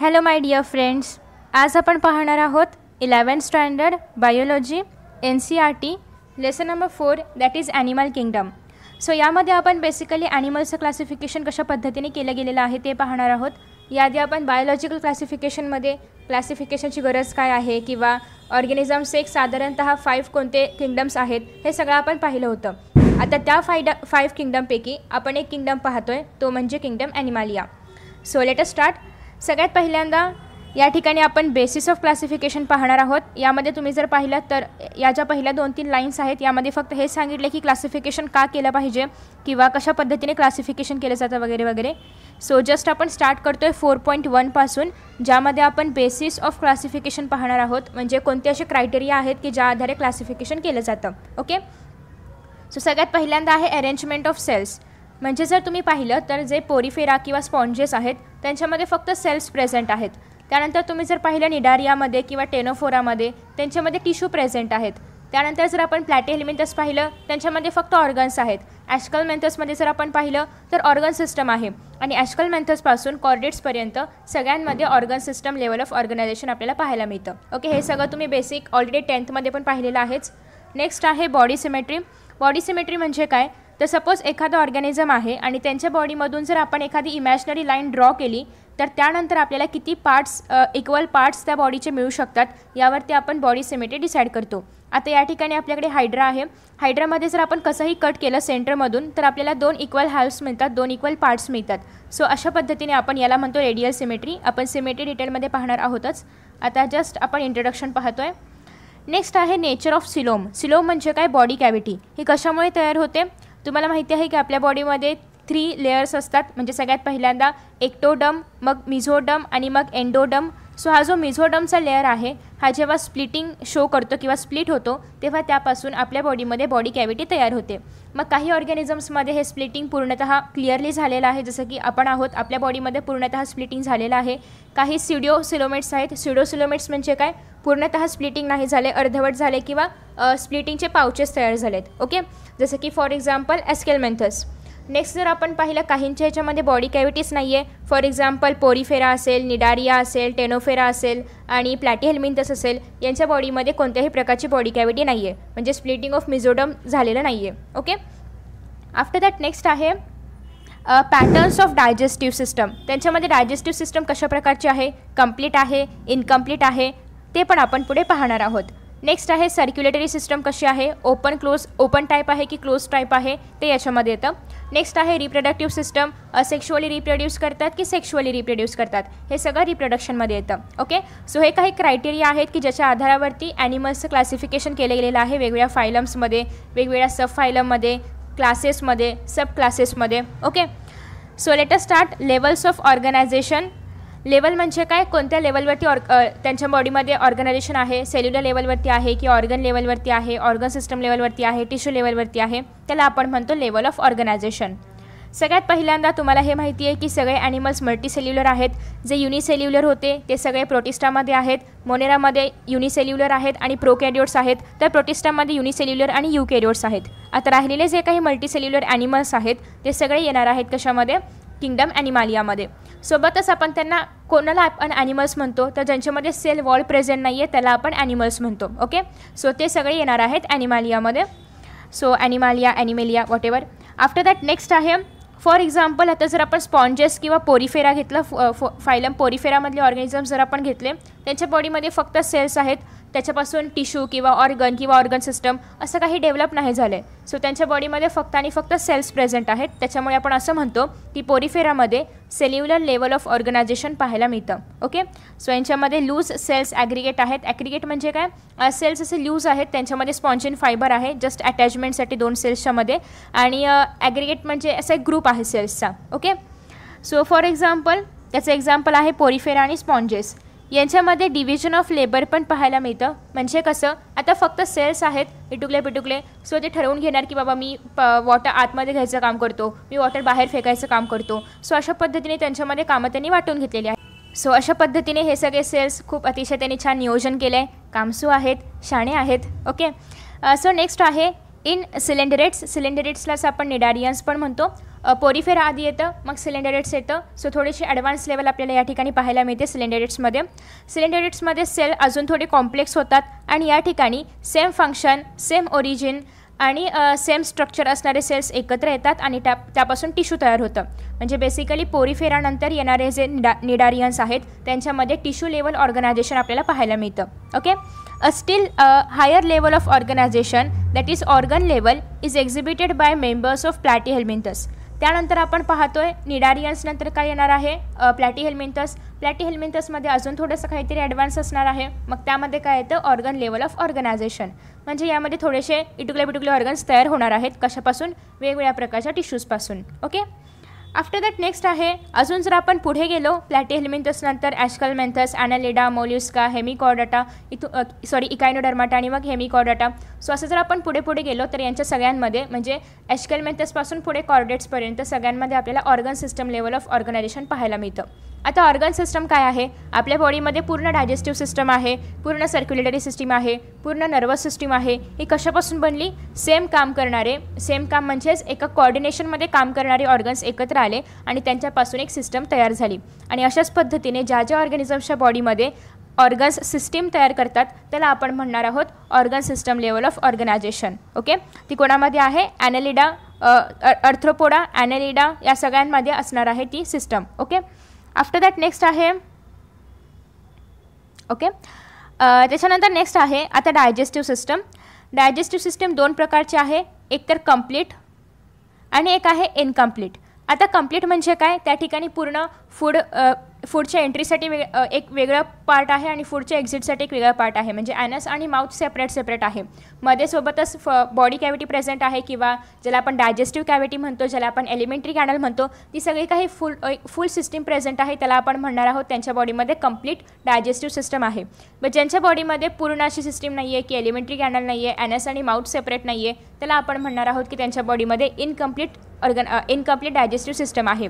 hello my dear friends आज आपण पाहणार आहोत eleven standard biology N C R T lesson number four that is animal kingdom so यामध्ये आपण basically ॲनिमल्सचं classification कशा पद्धतीने केलं गेलेलं आहे ते पाहणार आहोत याआधी आपण बायोलॉजिकल क्लासिफिकेशनमध्ये क्लासिफिकेशनची गरज काय आहे किंवा ऑर्गॅनिझम्स एक साधारणतः फाईव्ह कोणते किंगडम्स आहेत हे सगळं आपण पाहिलं होतं आता त्या फायड फाईव्ह किंगडमपैकी आपण एक किंगडम पाहतो आहे तो म्हणजे kingdom Animalia so let us start सगळ्यात पहिल्यांदा या ठिकाणी आपण बेसिस ऑफ क्लासिफिकेशन पाहणार आहोत यामध्ये तुम्ही जर पाहिलात तर या ज्या पहिल्या दोन तीन लाईन्स आहेत यामध्ये फक्त हे सांगितले की क्लासिफिकेशन का केलं पाहिजे किंवा कशा पद्धतीने क्लासिफिकेशन केलं जातं वगैरे वगैरे सो जस्ट आपण स्टार्ट करतो आहे फोर पॉईंट वनपासून ज्यामध्ये आपण बेसिस ऑफ क्लासिफिकेशन पाहणार आहोत म्हणजे कोणते असे क्रायटेरिया आहेत की ज्या आधारे क्लासिफिकेशन केलं जातं ओके सो सगळ्यात पहिल्यांदा आहे अरेंजमेंट ऑफ सेल्स म्हणजे जर तुम्ही पाहिलं तर जे पोरीफेरा किंवा स्पॉन्जेस आहेत त्यांच्यामध्ये फक्त सेल्स प्रेझेंट आहेत त्यानंतर तुम्ही जर पाहिलं निडारियामध्ये किंवा टेनोफोरामध्ये त्यांच्यामध्ये टिश्यू प्रेझेंट आहेत त्यानंतर जर आपण प्लॅटे पाहिलं त्यांच्यामध्ये फक्त ऑर्गन्स आहेत ॲशकल मेंथसमध्ये जर आपण पाहिलं तर ऑर्गन सिस्टम आहे आणि ॲशकल मेंथसपासून कॉर्डेट्सपर्यंत सगळ्यांमध्ये organ system level of organisation आपल्याला पाहायला मिळतं ओके हे सगळं तुम्ही बेसिक ऑलरेडी टेन्थमध्ये पण पाहिलेलं आहेच नेक्स्ट आहे बॉडी सिमेट्री बॉडी सिमेट्री म्हणजे काय तर सपोज एखादं ऑर्गॅनिझम आहे आणि त्यांच्या बॉडीमधून जर आपण एखादी इमॅशनरी लाईन ड्रॉ केली तर त्यानंतर आपल्याला किती पार्ट्स इक्वल पार्ट्स त्या बॉडीचे मिळू शकतात यावरती आपण बॉडी सिमेट्री डिसाईड करतो आता या ठिकाणी आपल्याकडे हायड्रा आहे हायड्रामध्ये जर आपण कसंही कट केलं सेंटरमधून तर आपल्याला दोन इक्वल हाल्फ्स मिळतात दोन इक्वल पार्ट्स मिळतात सो अशा पद्धतीने आपण याला म्हणतो रेडियल सिमेट्री आपण सिमेट्री डिटेलमध्ये पाहणार आहोतच आता जस्ट आपण इंट्रोडक्शन पाहतो आहे नेक्स्ट आहे नेचर ऑफ सिलोम सिलोम म्हणजे काय बॉडी कॅव्हिटी ही कशामुळे तयार होते तुम्हाला माहिती आहे की आपल्या बॉडीमध्ये थ्री लेयर्स असतात म्हणजे सगळ्यात पहिल्यांदा एक्टोडम मग मिझोडम आणि मग एंडोडम सो हा जो मिझोडमचा लेअर आहे हा जेव्हा स्प्लिटिंग शो करतो किंवा स्प्लिट होतो तेव्हा त्यापासून आपल्या बॉडीमध्ये बॉडी कॅव्हिटी तयार होते मग काही ऑर्गॅनिझम्समध्ये हे स्प्लिटिंग पूर्णतः क्लिअरली झालेलं आहे जसं की आपण आहोत आपल्या बॉडीमध्ये पूर्णतः स्प्लिटिंग झालेलं आहे काही सिडिओ सिलोमेट्स आहेत सिडिओ सिलोमेट्स म्हणजे काय पूर्णतः स्प्लिटिंग नाही झाले अर्धवट झाले किंवा स्प्लिटिंगचे पाउचेस तयार झालेत ओके जसं की फॉर एक्झाम्पल मेंथस नेक्स्ट जर आपण पाहिलं काहींच्या ह्याच्यामध्ये बॉडी कॅव्हिटीज नाही आहे फॉर एक्झाम्पल पोरीफेरा असेल निडारिया असेल टेनोफेरा असेल आणि प्लॅटीहेल्मिंथस असेल यांच्या बॉडीमध्ये कोणत्याही प्रकारची बॉडी कॅव्हिटी नाही आहे म्हणजे स्प्लिटिंग ऑफ मिझोडम झालेलं नाही आहे ओके आफ्टर दॅट नेक्स्ट आहे पॅटर्न्स ऑफ डायजेस्टिव्ह सिस्टम त्यांच्यामध्ये डायजेस्टिव्ह सिस्टम कशा प्रकारची आहे कम्प्लीट आहे इनकम्प्लीट आहे ते पण आपण पुढे पाहणार आहोत नेक्स्ट आहे सर्क्युलेटरी सिस्टम कशी आहे ओपन क्लोज ओपन टाईप आहे की क्लोज टाईप आहे ते याच्यामध्ये येतं नेक्स्ट आहे रिप्रोडक्टिव्ह सिस्टम सेक्शुअली रिप्रोड्यूस करतात की सेक्शुअली रिप्रोड्यूस करतात हे सगळं रिप्रोडक्शनमध्ये येतं ओके सो हे काही क्रायटेरिया आहेत की ज्याच्या आधारावरती ॲनिमल्सचं क्लासिफिकेशन केलं गेलेलं आहे वेगवेगळ्या फायलम्समध्ये वेगवेगळ्या सब फायलममध्ये क्लासेसमध्ये सब क्लासेसमध्ये okay so let start levels of organisation level म्हणजे काय कोणत्या लेवलवरती ऑर्ग त्यांच्या बॉडीमध्ये ऑर्गनायझेशन आहे सेल्युलर लेवलवरती आहे की ऑर्गन लेवलवरती आहे ऑर्गन सिस्टम लेवलवरती आहे टिश्यू लेवलवरती आहे त्याला आपण म्हणतो लेवल ऑफ ऑर्गनायझेशन सगळ्यात पहिल्यांदा तुम्हाला हे माहिती आहे की सगळे ॲनिमल्स मल्टीसेल्युलर आहेत जे युनिसेल्युलर होते ते सगळे प्रोटिस्टामध्ये आहेत मोनेरामध्ये युनिसेल्युलर आहेत आणि प्रोकॅरिओट्स आहेत तर प्रोटिस्टामध्ये युनिसेल्युलर आणि युकेरिओट्स आहेत आता राहिलेले जे काही मल्टीसेल्युलर ॲनिमल्स आहेत ते सगळे येणार आहेत कशामध्ये किंगडम ॲनिमालियामध्ये सोबतच आपण त्यांना कोणाला आपण ॲनिमल्स म्हणतो तर ज्यांच्यामध्ये सेल वॉल प्रेझेंट नाही आहे त्याला आपण ॲनिमल्स म्हणतो ओके सो ते सगळे येणार आहेत ॲनिमालियामध्ये so Animalia Animalia whatever after that next आहे फॉर एक्झाम्पल आता जर आपण स्पॉन्जेस किंवा पोरीफेरा घेतला फो फायलम पोरीफेरामधले ऑर्गॅनिझम जर आपण घेतले त्यांच्या बॉडीमध्ये फक्त सेल्स आहेत त्याच्यापासून टिश्यू किंवा ऑर्गन किंवा ऑर्गन सिस्टम असं काही डेव्हलप नाही झालं आहे सो त्यांच्या बॉडीमध्ये फक्त आणि फक्त सेल्स प्रेझेंट आहेत त्याच्यामुळे आपण असं म्हणतो की पोरिफेरामध्ये सेल्युलर लेवल ऑफ ऑर्गनायझेशन पाहायला मिळतं ओके सो यांच्यामध्ये लूज सेल्स ॲग्रिगेट आहेत ॲग्रिगेट म्हणजे काय सेल्स असे लूज आहेत त्यांच्यामध्ये स्पॉन्जिन फायबर आहे जस्ट अटॅचमेंटसाठी दोन सेल्सच्यामध्ये आणि ॲग्रिगेट म्हणजे असा एक ग्रुप आहे सेल्सचा ओके सो फॉर एक्झाम्पल त्याचं एक्झाम्पल आहे पोरीफेरा आणि स्पॉन्जेस यांच्यामध्ये डिव्हिजन ऑफ लेबर पण पाहायला मिळतं म्हणजे कसं आता फक्त सेल्स आहेत इटुकले पिटुकले सो ते ठरवून घेणार की बाबा मी प वॉटर आतमध्ये घ्यायचं काम करतो मी वॉटर बाहेर फेकायचं काम करतो सो अशा पद्धतीने त्यांच्यामध्ये कामं त्यांनी वाटून घेतलेली आहेत सो अशा पद्धतीने हे सगळे सेल्स खूप अतिशय त्यांनी छान नियोजन केलं आहे कामसू आहेत शाणे आहेत ओके सो नेक्स्ट आहे इन सिलेंडरेट्स सिलेंडरेट्सलाच आपण निडारियन्स पण म्हणतो पोरीफेरा आधी येतं मग सिलेंडरेट्स येतं सो थोडीशी ॲडव्हान्स लेवल आपल्याला या ठिकाणी पाहायला मिळते सिलेंडरेट्समध्ये सिलेंडरेट्समध्ये सेल अजून थोडे कॉम्प्लेक्स होतात आणि या ठिकाणी सेम फंक्शन सेम ओरिजिन आणि सेम स्ट्रक्चर असणारे सेल्स एकत्र येतात आणि त्या त्यापासून टिश्यू तयार होतं म्हणजे बेसिकली पोरीफेरानंतर येणारे जे निडा निडारियन्स आहेत त्यांच्यामध्ये टिश्यू लेवल ऑर्गनायझेशन आपल्याला पाहायला मिळतं okay a still higher level of organisation that is organ level is exhibited by members of Platyhelminthes त्यानंतर आपण पाहतोय निडारियन्स नंतर काय येणार आहे प्लॅटी हेल्मेंटस प्लॅटी हेल्मेंटसमध्ये अजून थोडंसं काहीतरी ॲडव्हान्स असणार आहे मग त्यामध्ये काय येतं ऑर्गन लेवल ऑफ ऑर्गनायझेशन म्हणजे यामध्ये थोडेसे इटुकले बिटुकले ऑर्गन्स तयार होणार आहेत कशापासून वेगवेगळ्या प्रकारच्या टिश्यूजपासून ओके आफ्टर दॅट नेक्स्ट आहे अजून जर आपण पुढे गेलो प्लॅटी हेल्मिंथस नंतर ॲशकल मेंथस ॲनालिडा मोल्युस्का हेमिकॉर्डाटा इथू सॉरी डर्माटा आणि मग हेमिकॉर्डाटा सो असं जर आपण पुढे पुढे गेलो तर यांच्या सगळ्यांमध्ये म्हणजे ॲशकल मेंथसपासून पुढे कॉर्डेट्सपर्यंत सगळ्यांमध्ये आपल्याला organ system level of organisation पाहायला मिळतं आता ऑर्गन सिस्टम काय आहे आपल्या बॉडीमध्ये पूर्ण डायजेस्टिव्ह सिस्टम आहे पूर्ण सर्क्युलेटरी सिस्टीम आहे पूर्ण नर्वस सिस्टीम आहे ही कशापासून बनली सेम काम करणारे सेम काम म्हणजेच एका कॉर्डिनेशनमध्ये काम करणारे ऑर्गन्स एकत्र आले आणि त्यांच्यापासून एक सिस्टम तयार झाली आणि अशाच पद्धतीने ज्या ज्या ऑर्गॅनिझम्सच्या बॉडीमध्ये ऑर्गन्स सिस्टीम तयार करतात त्याला आपण म्हणणार आहोत organ system level of organisation okay ती कोणामध्ये आहे ॲनेलिडा अर्थ्रोपोडा ॲनेलिडा या सगळ्यांमध्ये असणार आहे ती system okay after that next आहे ओके uh, त्याच्यानंतर नेक्स्ट आहे आता डायजेस्टिव्ह सिस्टम डायजेस्टिव्ह सिस्टम दोन प्रकारचे आहे एक तर कम्प्लीट आणि एक आहे इनकम्प्लीट आता कम्प्लीट म्हणजे काय त्या ठिकाणी पूर्ण फूड फूडच्या एंट्रीसाठी वेग एक वेगळा पार्ट आहे आणि फूडच्या एक्झिटसाठी एक वेगळा पार्ट आहे म्हणजे ॲनस आणि माउथ सेपरेट सेपरेट आहे मध्ये सोबतच फ बॉडी कॅव्हिटी प्रेझेंट आहे किंवा ज्याला आपण डायजेस्टिव्ह कॅव्हिटी म्हणतो ज्याला आपण एलिमेंटरी कॅनल म्हणतो ती सगळी काही फुल फुल सिस्टीम प्रेझेंट आहे त्याला आपण म्हणणार आहोत त्यांच्या बॉडीमध्ये कंप्लीट डायजेस्टिव्ह सिस्टम आहे बट ज्यांच्या बॉडीमध्ये पूर्ण अशी सिस्टीम नाही आहे की एलिमेंटरी कॅनल नाही आहे अॅनस आणि माउथ सेपरेट नाही आहे त्याला आपण म्हणणार आहोत की त्यांच्या बॉडीमध्ये incomplete organ incomplete digestive system आहे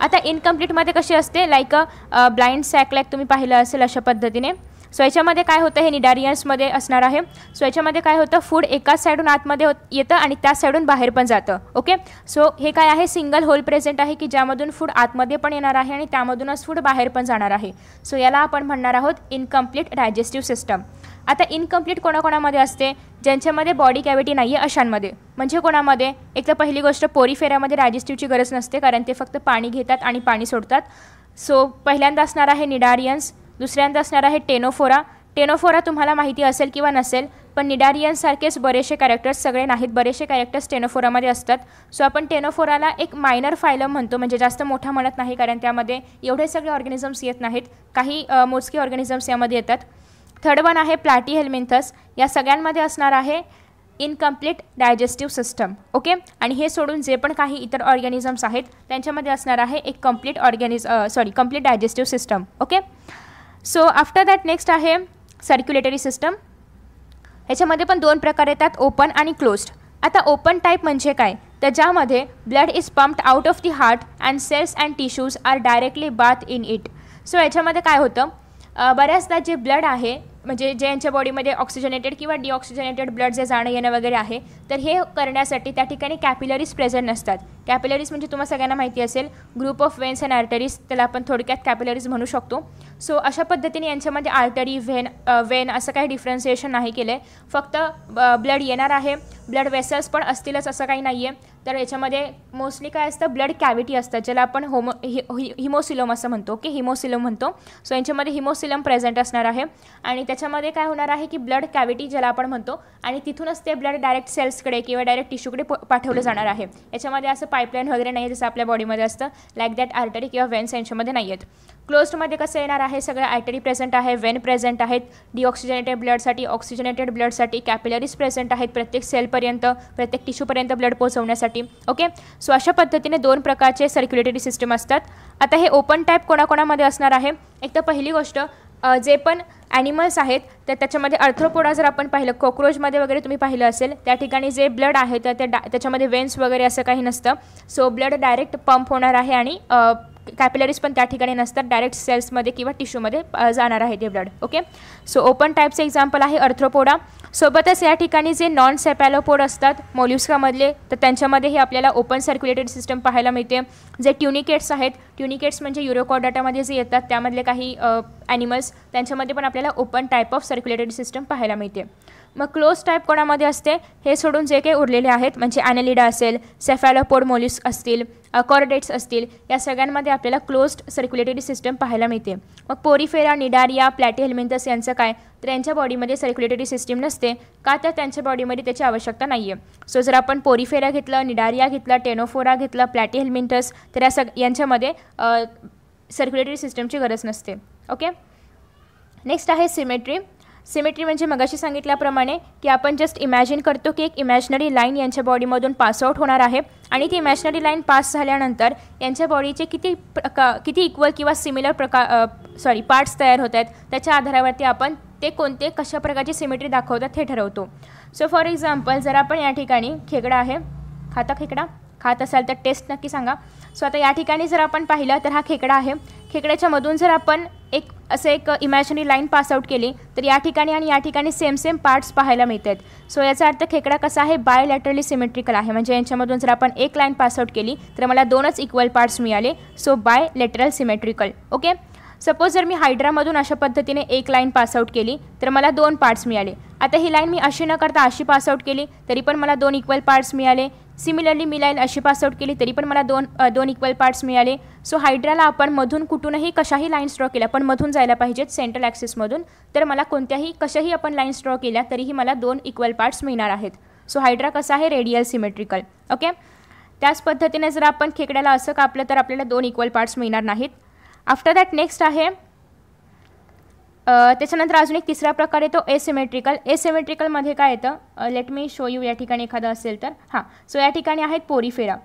आता इनकम्प्लीटमध्ये कशी असते लाईक ब्लाइंड सॅकलॅक तुम्ही पाहिलं असेल अशा पद्धतीने सो याच्यामध्ये काय होतं हे निडारियन्समध्ये असणार आहे सो याच्यामध्ये काय होतं फूड एकाच साईडून आतमध्ये होत येतं आणि त्याच साईडून बाहेर पण जातं ओके सो हे काय आहे सिंगल होल प्रेझेंट आहे की ज्यामधून फूड आतमध्ये पण येणार आहे आणि त्यामधूनच फूड बाहेर पण जाणार आहे सो याला आपण म्हणणार आहोत इनकम्प्लीट डायजेस्टिव्ह सिस्टम आता इनकम्प्लीट कोणाकोणामध्ये असते ज्यांच्यामध्ये बॉडी कॅव्हिटी नाही आहे अशांमध्ये म्हणजे कोणामध्ये एक तर पहिली गोष्ट पोरीफेऱ्यामध्ये डायजेस्टिव्हची गरज नसते कारण ते फक्त पाणी घेतात आणि पाणी सोडतात सो पहिल्यांदा असणार आहे निडारियन्स दुसऱ्यांदा असणार आहे टेनोफोरा टेनोफोरा तुम्हाला माहिती असेल किंवा नसेल पण निडारियन्ससारखेच बरेचसे कॅरेक्टर्स सगळे नाहीत बरेचसे कॅरेक्टर्स टेनोफोरामध्ये असतात सो आपण टेनोफोराला एक मायनर फायलम म्हणतो म्हणजे जास्त मोठा म्हणत नाही कारण त्यामध्ये एवढे सगळे ऑर्गॅनिझम्स येत नाहीत काही मोजके ऑर्गॅनिझम्स यामध्ये येतात थर्ड वन आहे प्लॅटी हेल्मिंथस या सगळ्यांमध्ये असणार आहे इनकम्प्लीट डायजेस्टिव्ह सिस्टम ओके आणि हे सोडून जे पण काही इतर ऑर्गॅनिझम्स आहेत त्यांच्यामध्ये असणार आहे एक कम्प्लीट ऑर्गॅनिज sorry complete digestive system okay so after that next आहे सर्क्युलेटरी सिस्टम ह्याच्यामध्ये पण दोन प्रकार येतात ओपन आणि क्लोज्ड आता ओपन टाईप म्हणजे काय तर ज्यामध्ये blood is pumped out of the heart and cells and tissues are directly bath in it so याच्यामध्ये काय होतं बऱ्याचदा जे ब्लड आहे म्हणजे ज्यांच्या बॉडीमध्ये ऑक्सिजनेटेड किंवा डिऑक्सिजनेटेड ब्लड जे जाणं येणं वगैरे आहे तर हे करण्यासाठी त्या ठिकाणी कॅपिलरीज प्रेझेंट नसतात कॅपिलरीज म्हणजे तुम्हाला सगळ्यांना माहिती असेल group of veins and arteries त्याला आपण थोडक्यात कॅपिलरीज म्हणू शकतो सो अशा पद्धतीने यांच्यामध्ये आर्टरी व्हेन वेन असं काही डिफरन्सिएशन नाही केलं आहे फक्त ब्लड येणार आहे ब्लड वेसल्स पण असतीलच असं काही नाही आहे तर याच्यामध्ये मोस्टली काय असतं ब्लड कॅव्हिटी असतं ज्याला आपण होमो हि हिमोसिलोम असं म्हणतो की हिमोसिलोम म्हणतो सो यांच्यामध्ये हिमोसिलम प्रेझेंट असणार आहे आणि त्याच्यामध्ये काय होणार आहे की ब्लड कॅव्हिटी ज्याला आपण म्हणतो आणि तिथूनच ते ब्लड डायरेक्ट सेल्सकडे किंवा डायरेक्ट टिश्यूकडे पाठवलं जाणार आहे याच्यामध्ये असं पाईपलाईन वगैरे नाही जसं आपल्या बॉडीमध्ये असतं लाईक दॅट आर्टरी किंवा वेन्स यांच्यामध्ये नाही आहेत क्लोज्डमध्ये कसं येणार आहे सगळं आयटरी प्रेझेंट आहे वेन प्रेझेंट आहेत डिऑक्सिजनेटेड ब्लडसाठी ऑक्सिजनेटेड ब्लडसाठी कॅपिलरीज प्रेझेंट आहेत प्रत्येक सेलपर्यंत प्रत्येक टिश्यूपर्यंत ब्लड पोहोचवण्यासाठी ओके सो अशा पद्धतीने दोन प्रकारचे सर्क्युलेटरी सिस्टम असतात आता हे ओपन टाईप कोणाकोणामध्ये असणार आहे एक तर पहिली गोष्ट जे पण ॲनिमल्स आहेत तर त्याच्यामध्ये अर्थ्रोपोडा जर आपण पाहिलं कॉक्रोचमध्ये वगैरे तुम्ही पाहिलं असेल त्या ठिकाणी जे ब्लड आहे तर त्या डा त्याच्यामध्ये वेन्स वगैरे असं काही नसतं सो ब्लड डायरेक्ट पंप होणार आहे आणि कॅपिलरीज पण त्या ठिकाणी नसतात डायरेक्ट सेल्समध्ये किंवा टिश्यूमध्ये जाणार आहे ते ब्लड ओके सो ओपन टाईपचं एक्झाम्पल आहे अर्थ्रोपोडा सोबतच या ठिकाणी जे नॉन सेपॅलोपोड असतात मोल्युस्कामधले तर त्यांच्यामध्ये हे आपल्याला ओपन सर्क्युलेटेड सिस्टम पाहायला मिळते जे ट्युनिकेट्स आहेत ट्युनिकेट्स म्हणजे युरोकॉडाटामध्ये जे येतात त्यामधले काही ॲनिमल्स त्यांच्यामध्ये पण आपल्याला open type of circulated system पाहायला मिळते मग क्लोज टाईप कोणामध्ये असते हे सोडून जे काही उरलेले आहेत म्हणजे ॲनेलिडा असेल सेफॅलोपोड असतील कॉर्डेट्स असतील या सगळ्यांमध्ये आपल्याला क्लोज्ड सर्क्युलेटरी सिस्टम पाहायला मिळते मग पोरीफेरा निडारिया प्लॅटी हेल्मिंथस यांचं काय तर यांच्या बॉडीमध्ये सर्क्युलेटरी सिस्टीम नसते का तर त्यांच्या बॉडीमध्ये त्याची आवश्यकता नाही आहे सो जर आपण पोरीफेरा घेतलं निडारिया घेतला टेनोफोरा घेतला प्लॅटी हेल्मिंटस तर या सग यांच्यामध्ये सर्क्युलेटरी सिस्टमची गरज नसते ओके नेक्स्ट आहे सिमेट्री सिमेट्री म्हणजे मगाशी सांगितल्याप्रमाणे की आपण जस्ट इमॅजिन करतो की एक इमॅजनरी लाईन यांच्या बॉडीमधून पासआउट होणार आहे आणि ती इमॅजनरी लाईन पास झाल्यानंतर यांच्या बॉडीचे किती प्रका किती इक्वल किंवा सिमिलर प्रका सॉरी पार्ट्स तयार होत आहेत त्याच्या आधारावरती आपण ते कोणते कशा प्रकारची सिमेट्री दाखवतात हे ठरवतो सो फॉर एक्झाम्पल जर आपण या ठिकाणी खेकडा आहे खाता खेकडा खात असाल तर टेस्ट नक्की सांगा सो आता या ठिकाणी जर आपण पाहिलं तर हा खेकडा आहे खेकड्याच्या मधून जर आपण एक असं एक इमॅजिनरी लाईन पास आउट केली तर या ठिकाणी आणि या ठिकाणी सेम सेम पार्ट्स पाहायला मिळत आहेत सो याचा अर्थ खेकडा कसा आहे लॅटरली सिमेट्रिकल आहे म्हणजे यांच्यामधून जर आपण एक लाईन पास आउट केली तर मला दोनच इक्वल पार्ट्स मिळाले so bilateral symmetrical okay suppose जर मी हायड्रामधून अशा पद्धतीने एक लाईन पासआउट केली तर मला दोन पार्ट्स मिळाले आता ही लाईन मी अशी न करता अशी पास आऊट केली तरी पण मला दोन इक्वल पार्ट्स मिळाले सिमिलरली मी लाईन अशी पासआउट केली तरी पण मला दोन दोन इक्वल पार्ट्स मिळाले सो हायड्राला आपण मधून कुठूनही कशाही लाईन्स ड्रॉ केल्या पण मधून जायला पाहिजेत सेंट्रल ॲक्सिसमधून तर मला कोणत्याही कशाही आपण लाईन्स ड्रॉ केल्या तरीही मला दोन इक्वल पार्ट्स मिळणार आहेत सो हायड्रा कसा आहे रेडियल सिमेट्रिकल ओके त्याच पद्धतीने जर आपण खेकड्याला असं कापलं तर आपल्याला दोन इक्वल पार्ट्स मिळणार नाहीत आफ्टर दॅट नेक्स्ट आहे त्याच्यानंतर अजून एक तिसरा प्रकार येतो एसिमेट्रिकल एसिमेट्रिकलमध्ये काय येतं लेट मी शो यू या ठिकाणी एखादं असेल तर हां सो या ठिकाणी आहेत पोरीफेरा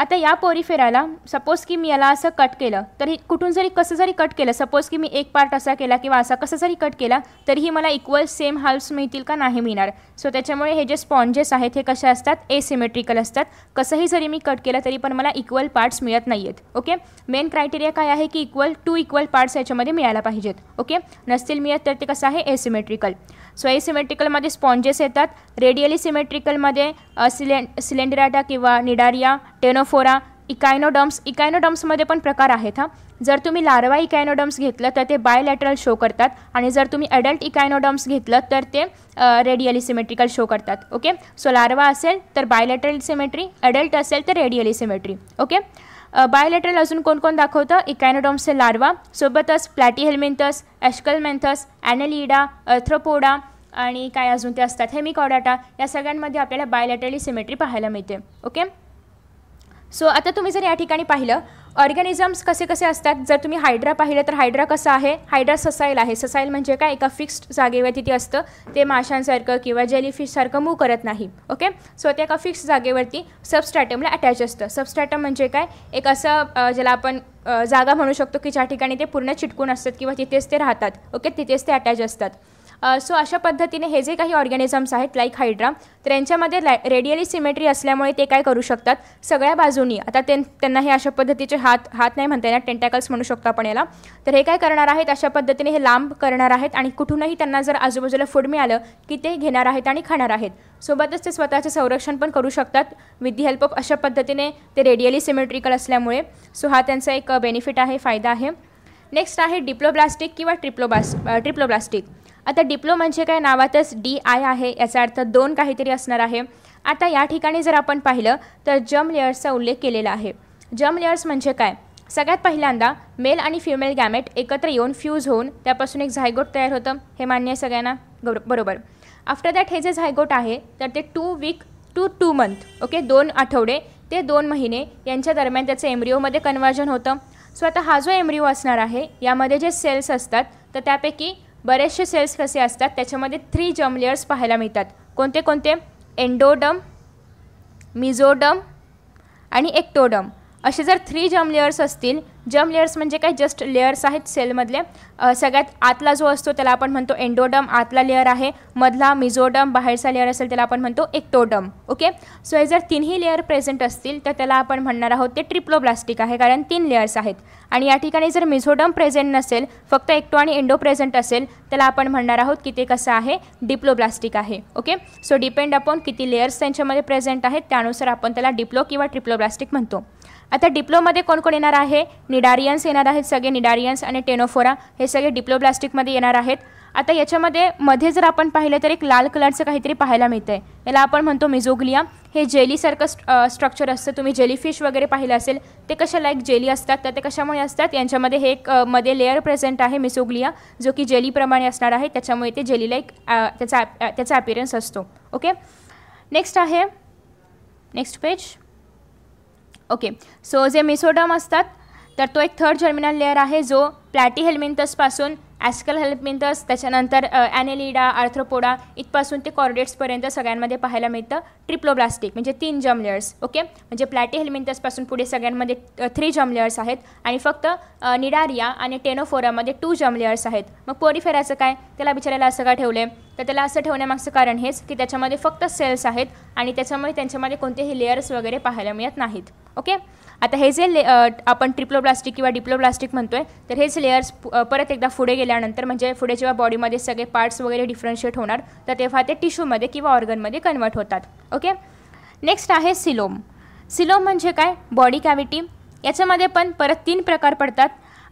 आता या पोरी फिरायला सपोज की मी याला असं कट केलं तरी कुठून जरी कसं जरी कट केलं सपोज की मी एक पार्ट असा केला किंवा असा कसं जरी कट केला तरीही मला इक्वल सेम हाल्स मिळतील का नाही मिळणार सो त्याच्यामुळे हे जे स्पॉन्जेस आहेत हे कसे असतात एसिमेट्रिकल असतात कसंही जरी मी कट केलं तरी पण मला इक्वल पार्ट्स मिळत नाही आहेत ओके मेन क्रायटेरिया काय आहे की इक्वल टू इक्वल पार्ट्स याच्यामध्ये मिळायला पाहिजेत ओके नसतील मिळत तर ते कसं आहे एसिमेट्रिकल सो एसिमेट्रिकलमध्ये स्पॉन्जेस येतात रेडियली सिमेट्रिकलमध्ये सिलें सिलेंडराटा किंवा निडारिया टेनो इकायनोफोरा इकायनोडम्स इकायनोडम्समध्ये पण प्रकार आहेत हा जर तुम्ही लार्वा इकायनोडम्स घेतलं तर ते बायलॅटरल शो करतात आणि जर तुम्ही अडल्ट इकायनोडम्स घेतलं तर ते रेडियली सिमेट्रिकल शो करतात ओके सो लार्वा असेल तर बायलॅटरल सिमेट्री अडल्ट असेल तर रेडियली सिमेट्री ओके बायोलेटरल अजून कोण कोण दाखवतं से लार्वा सोबतच प्लॅटीहेल्मेंथस ॲशकलमेंथस ॲनेलिडा अर्थ्रोपोडा आणि काय अजून ते असतात हेमिकॉडाटा या सगळ्यांमध्ये आपल्याला बायोलेटरली सिमेट्री पाहायला मिळते ओके सो आता तुम्ही जर या ठिकाणी पाहिलं ऑर्गॅनिझम्स कसे कसे असतात जर तुम्ही हायड्रा पाहिलं तर हायड्रा कसं आहे हायड्रा ससाईल आहे ससाईल म्हणजे काय एका फिक्स्ड जागेवर तिथे असतं ते माशांसारखं किंवा जेलीफिशसारखं मूव करत नाही ओके सो ते एका फिक्स्ड जागेवरती सबस्टॅटमला अटॅच असतं सबस्टॅटम म्हणजे काय एक असं ज्याला आपण जागा म्हणू शकतो की ज्या ठिकाणी ते पूर्ण चिटकून असतात किंवा तिथेच ते राहतात ओके तिथेच ते अटॅच असतात सो अशा पद्धतीने हे जे काही ऑर्गॅनिझम्स आहेत लाईक हायड्रा तर यांच्यामध्ये लाय रेडियली सिमेट्री असल्यामुळे ते काय करू शकतात सगळ्या बाजूनी आता ते त्यांना हे अशा पद्धतीचे हात हात नाही म्हणता येणार टेंटॅकल्स म्हणू शकतो आपण याला तर हे काय करणार आहेत अशा पद्धतीने हे लांब करणार आहेत आणि कुठूनही त्यांना जर आजूबाजूला फूड मिळालं की ते घेणार आहेत आणि खाणार आहेत सोबतच ते स्वतःचे संरक्षण पण करू शकतात विथ दी हेल्प ऑफ अशा पद्धतीने ते रेडियली सिमेट्रिकल असल्यामुळे सो हा त्यांचा एक बेनिफिट आहे फायदा आहे नेक्स्ट आहे डिप्लोब्लास्टिक किंवा ट्रिप्लोब्लास्ट ट्रिप्लोब्लास्टिक आता डिप्लो म्हणजे काय नावातच डी आय आहे याचा अर्थ दोन काहीतरी असणार आहे आता या ठिकाणी जर आपण पाहिलं तर जम लेअर्सचा उल्लेख केलेला आहे जम लेअर्स म्हणजे काय सगळ्यात पहिल्यांदा मेल आणि फिमेल गॅमेट एकत्र येऊन फ्यूज होऊन त्यापासून एक झायगोट तयार होतं हे मान्य आहे सगळ्यांना बरोबर आफ्टर दॅट हे जे झायगोट आहे तर ते two week to two month okay दोन आठवडे ते दोन महिने यांच्या दरम्यान त्याचं एम्ब्रिओमध्ये कन्वर्जन होतं सो आता हा जो एम्ब्रिओ असणार आहे यामध्ये जे सेल्स असतात तर त्यापैकी बरेचसे सेल्स कसे असतात त्याच्यामध्ये थ्री जम लेअर्स पाहायला मिळतात कोणते कोणते एंडोडम मिझोडम आणि एक्टोडम असे जर थ्री जम लेअर्स असतील जम लेअर्स म्हणजे काय जस्ट लेअर्स आहेत सेलमधले सगळ्यात आतला जो असतो त्याला आपण म्हणतो एंडोडम आतला लेअर आहे मधला मिझोडम बाहेरचा लेअर असेल त्याला आपण म्हणतो एक्टोडम ओके सो हे जर तिन्ही लेअर प्रेझेंट असतील तर त्याला आपण म्हणणार आहोत ते ट्रिप्लोब्लास्टिक आहे कारण तीन लेअर्स आहेत आणि या ठिकाणी जर मिझोडम प्रेझेंट नसेल फक्त एक्टो आणि एंडो प्रेझेंट असेल त्याला आपण म्हणणार आहोत की ते कसं आहे डिप्लोब्लास्टिक आहे ओके सो डिपेंड अपॉन किती लेअर्स त्यांच्यामध्ये प्रेझेंट आहेत त्यानुसार आपण त्याला डिप्लो किंवा ट्रिप्लोब्लास्टिक म्हणतो आता डिप्लोमध्ये कोण कोण येणार आहे निडारियन्स येणार आहेत सगळे निडारियन्स आणि टेनोफोरा हे सगळे डिप्लो ब्लास्टिकमध्ये येणार आहेत आता याच्यामध्ये मध्ये जर आपण पाहिलं तर एक लाल कलरचं काहीतरी पाहायला मिळतं आहे याला आपण म्हणतो मिझोग्लिया हे जेलीसारखं स्ट स्ट्रक्चर असतं तुम्ही जेलीफिश वगैरे पाहिलं असेल ते कशा लाईक जेली असतात तर ते कशामुळे असतात यांच्यामध्ये हे एक मध्ये लेअर प्रेझेंट आहे मिसोग्लिया जो की जेलीप्रमाणे असणार आहे त्याच्यामुळे ते जेली लाईक त्याचा त्याचा अपिरियन्स असतो ओके नेक्स्ट आहे नेक्स्ट पेज ओके सो जे मिसोडम असतात तर तो एक थर्ड जर्मिनल लेअर आहे जो प्लॅटी हेल्मिंटसपासून ॲस्कल हेल्पिंथस त्याच्यानंतर ॲनेलिडा आर्थ्रोपोडा इथपासून ते कॉर्डेट्सपर्यंत सगळ्यांमध्ये पाहायला मिळतं ट्रिप्लोब्लास्टिक म्हणजे तीन जम लेअर्स ओके म्हणजे प्लॅटी हेल्मिंथसपासून पुढे सगळ्यांमध्ये थ्री जम लेअर्स आहेत आणि फक्त निडारिया आणि टेनोफोरामध्ये टू जम लेअर्स आहेत मग पोरीफेराचं काय त्याला बिचारायला असं का ठेवलं तर त्याला असं ठेवण्यामागचं कारण हेच की त्याच्यामध्ये फक्त सेल्स आहेत आणि त्याच्यामुळे त्यांच्यामध्ये कोणतेही लेअर्स वगैरे पाहायला मिळत नाहीत ओके आता हे जे ले आपण ट्रिप्लोप्लास्टिक किंवा डिप्लोप्लास्टिक म्हणतोय तर हेच लेयर्स परत एकदा पुढे गेल्यानंतर म्हणजे पुढे जेव्हा बॉडीमध्ये सगळे पार्ट्स वगैरे डिफरन्शिएट होणार तर तेव्हा ते टिश्यूमध्ये किंवा ऑर्गनमध्ये कन्वर्ट होतात ओके नेक्स्ट आहे सिलोम सिलोम म्हणजे काय बॉडी कॅव्हिटी याच्यामध्ये पण परत तीन प्रकार पडतात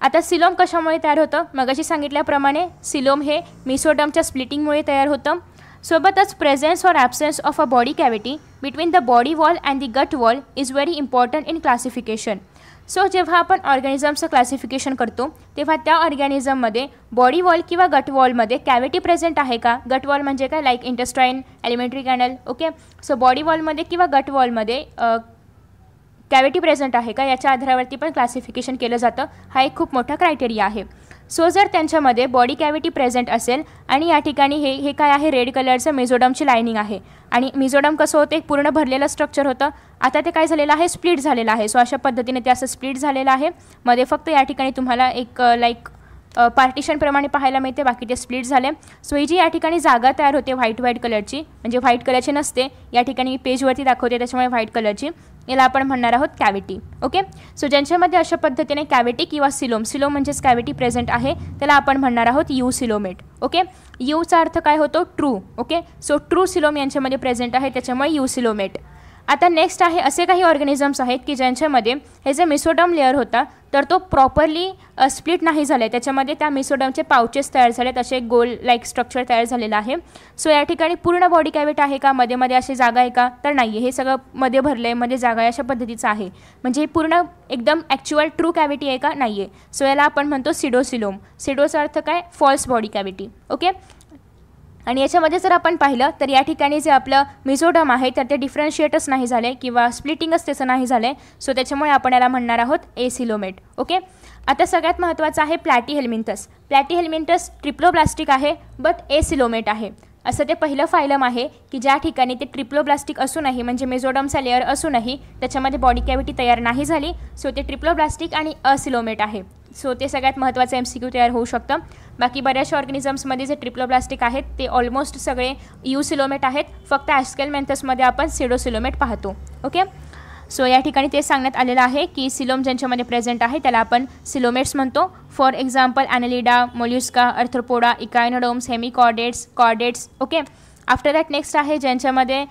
आता सिलोम कशामुळे तयार होतं मगाशी सांगितल्याप्रमाणे सिलोम हे मिसोडमच्या स्प्लिटिंगमुळे तयार होतं सोबतच presence or absence of a body cavity between the body wall and the gut wall is very important in classification so जेव्हा आपण ऑर्गॅनिझमचं क्लासिफिकेशन करतो तेव्हा त्या ऑर्गॅनिझममध्ये बॉडी वॉल किंवा गट वॉलमध्ये कॅव्हिटी प्रेझेंट आहे का गट वॉल म्हणजे काय like intestine alimentary canal okay so body वॉलमध्ये किंवा गट वॉलमध्ये कॅव्हिटी प्रेझेंट आहे का याच्या आधारावरती पण क्लासिफिकेशन केलं जातं हा एक खूप मोठा क्रायटेरिया आहे सो जर त्यांच्यामध्ये बॉडी कॅव्हिटी प्रेझेंट असेल आणि या ठिकाणी हे हे काय आहे रेड कलरचं मिझोडमची लायनिंग आहे आणि मिझोडम कसं होतं एक पूर्ण भरलेलं स्ट्रक्चर होतं आता ते काय झालेलं आहे स्प्लिट झालेलं आहे सो अशा पद्धतीने ते असं स्प्लिट झालेलं आहे मध्ये फक्त या ठिकाणी तुम्हाला एक लाईक पार्टिशनप्रमाणे पाहायला मिळते बाकी स्प्लिट झाले सो ही जी या ठिकाणी जागा तयार होते व्हाईट व्हाईट कलरची म्हणजे व्हाईट कलरची नसते या ठिकाणी पेजवरती दाखवते त्याच्यामुळे व्हाईट कलरची याला आपण म्हणणार आहोत कॅव्हिटी ओके सो ज्यांच्यामध्ये अशा पद्धतीने कॅव्हिटी किंवा सिलोम सिलोम म्हणजेच कॅविटी प्रेझेंट आहे त्याला आपण म्हणणार आहोत यू सिलोमेट ओके यूचा अर्थ काय होतो true okay so true coelom यांच्यामध्ये प्रेझेंट आहे त्याच्यामुळे यू सिलोमेट आता नेक्स्ट आहे असे काही ऑर्गॅनिझम्स आहेत की ज्यांच्यामध्ये हे जे मिसोडम लेअर होता तर तो प्रॉपरली स्प्लिट नाही झाला आहे त्याच्यामध्ये त्या मिसोडमचे पाउचेस तयार झाले असे गोल लाईक स्ट्रक्चर तयार झालेलं आहे सो या ठिकाणी पूर्ण बॉडी कॅविटी आहे का मध्ये मध्ये अशी जागा आहे का तर नाही आहे हे सगळं मध्ये भरलं आहे मध्ये जागा आहे अशा पद्धतीचं आहे म्हणजे हे पूर्ण एकदम ॲक्च्युअल ट्रू कॅव्हिटी आहे का नाही आहे सो याला आपण म्हणतो सिडोसिलोम सिडोचा अर्थ काय फॉल्स बॉडी कॅव्हिटी ओके आणि याच्यामध्ये जर आपण पाहिलं तर या ठिकाणी जे आपलं मिझोडम आहे तर ते डिफरन्शिएटच नाही झाले किंवा स्प्लिटिंगच त्याचं नाही झालं सो त्याच्यामुळे आपण याला म्हणणार आहोत सिलोमेट ओके आता सगळ्यात महत्त्वाचं आहे प्लॅटी हेल्मिंटस प्लॅटी हेल्मिंटस ट्रिप्लोप्लास्टिक आहे बट एसिलोमेट आहे असं ते पहिलं फायलम आहे की ज्या ठिकाणी ते ट्रिप्लोब्लास्टिक असूनही म्हणजे मेझोडमचा लेअर असूनही त्याच्यामध्ये बॉडी कॅव्हिटी तयार नाही झाली सो ते ट्रिप्लोब्लास्टिक आणि असिलोमेट आहे सो ते सगळ्यात महत्त्वाचं एम सी क्यू तयार होऊ शकतं बाकी बऱ्याचशा ऑर्गॅनिझम्समध्ये जे ट्रिप्लोब्लास्टिक आहेत ते ऑलमोस्ट सगळे सिलोमेट आहेत फक्त ॲस्केल मेंथसमध्ये आपण सिडोसिलोमेट पाहतो ओके सो या ठिकाणी ते सांगण्यात आलेलं आहे की सिलोम ज्यांच्यामध्ये प्रेझेंट आहे त्याला आपण सिलोमेट्स म्हणतो for example Annelida Mollusca Arthropoda echinoderms hemichordates chordates okay after that next आहे ज्यांच्यामध्ये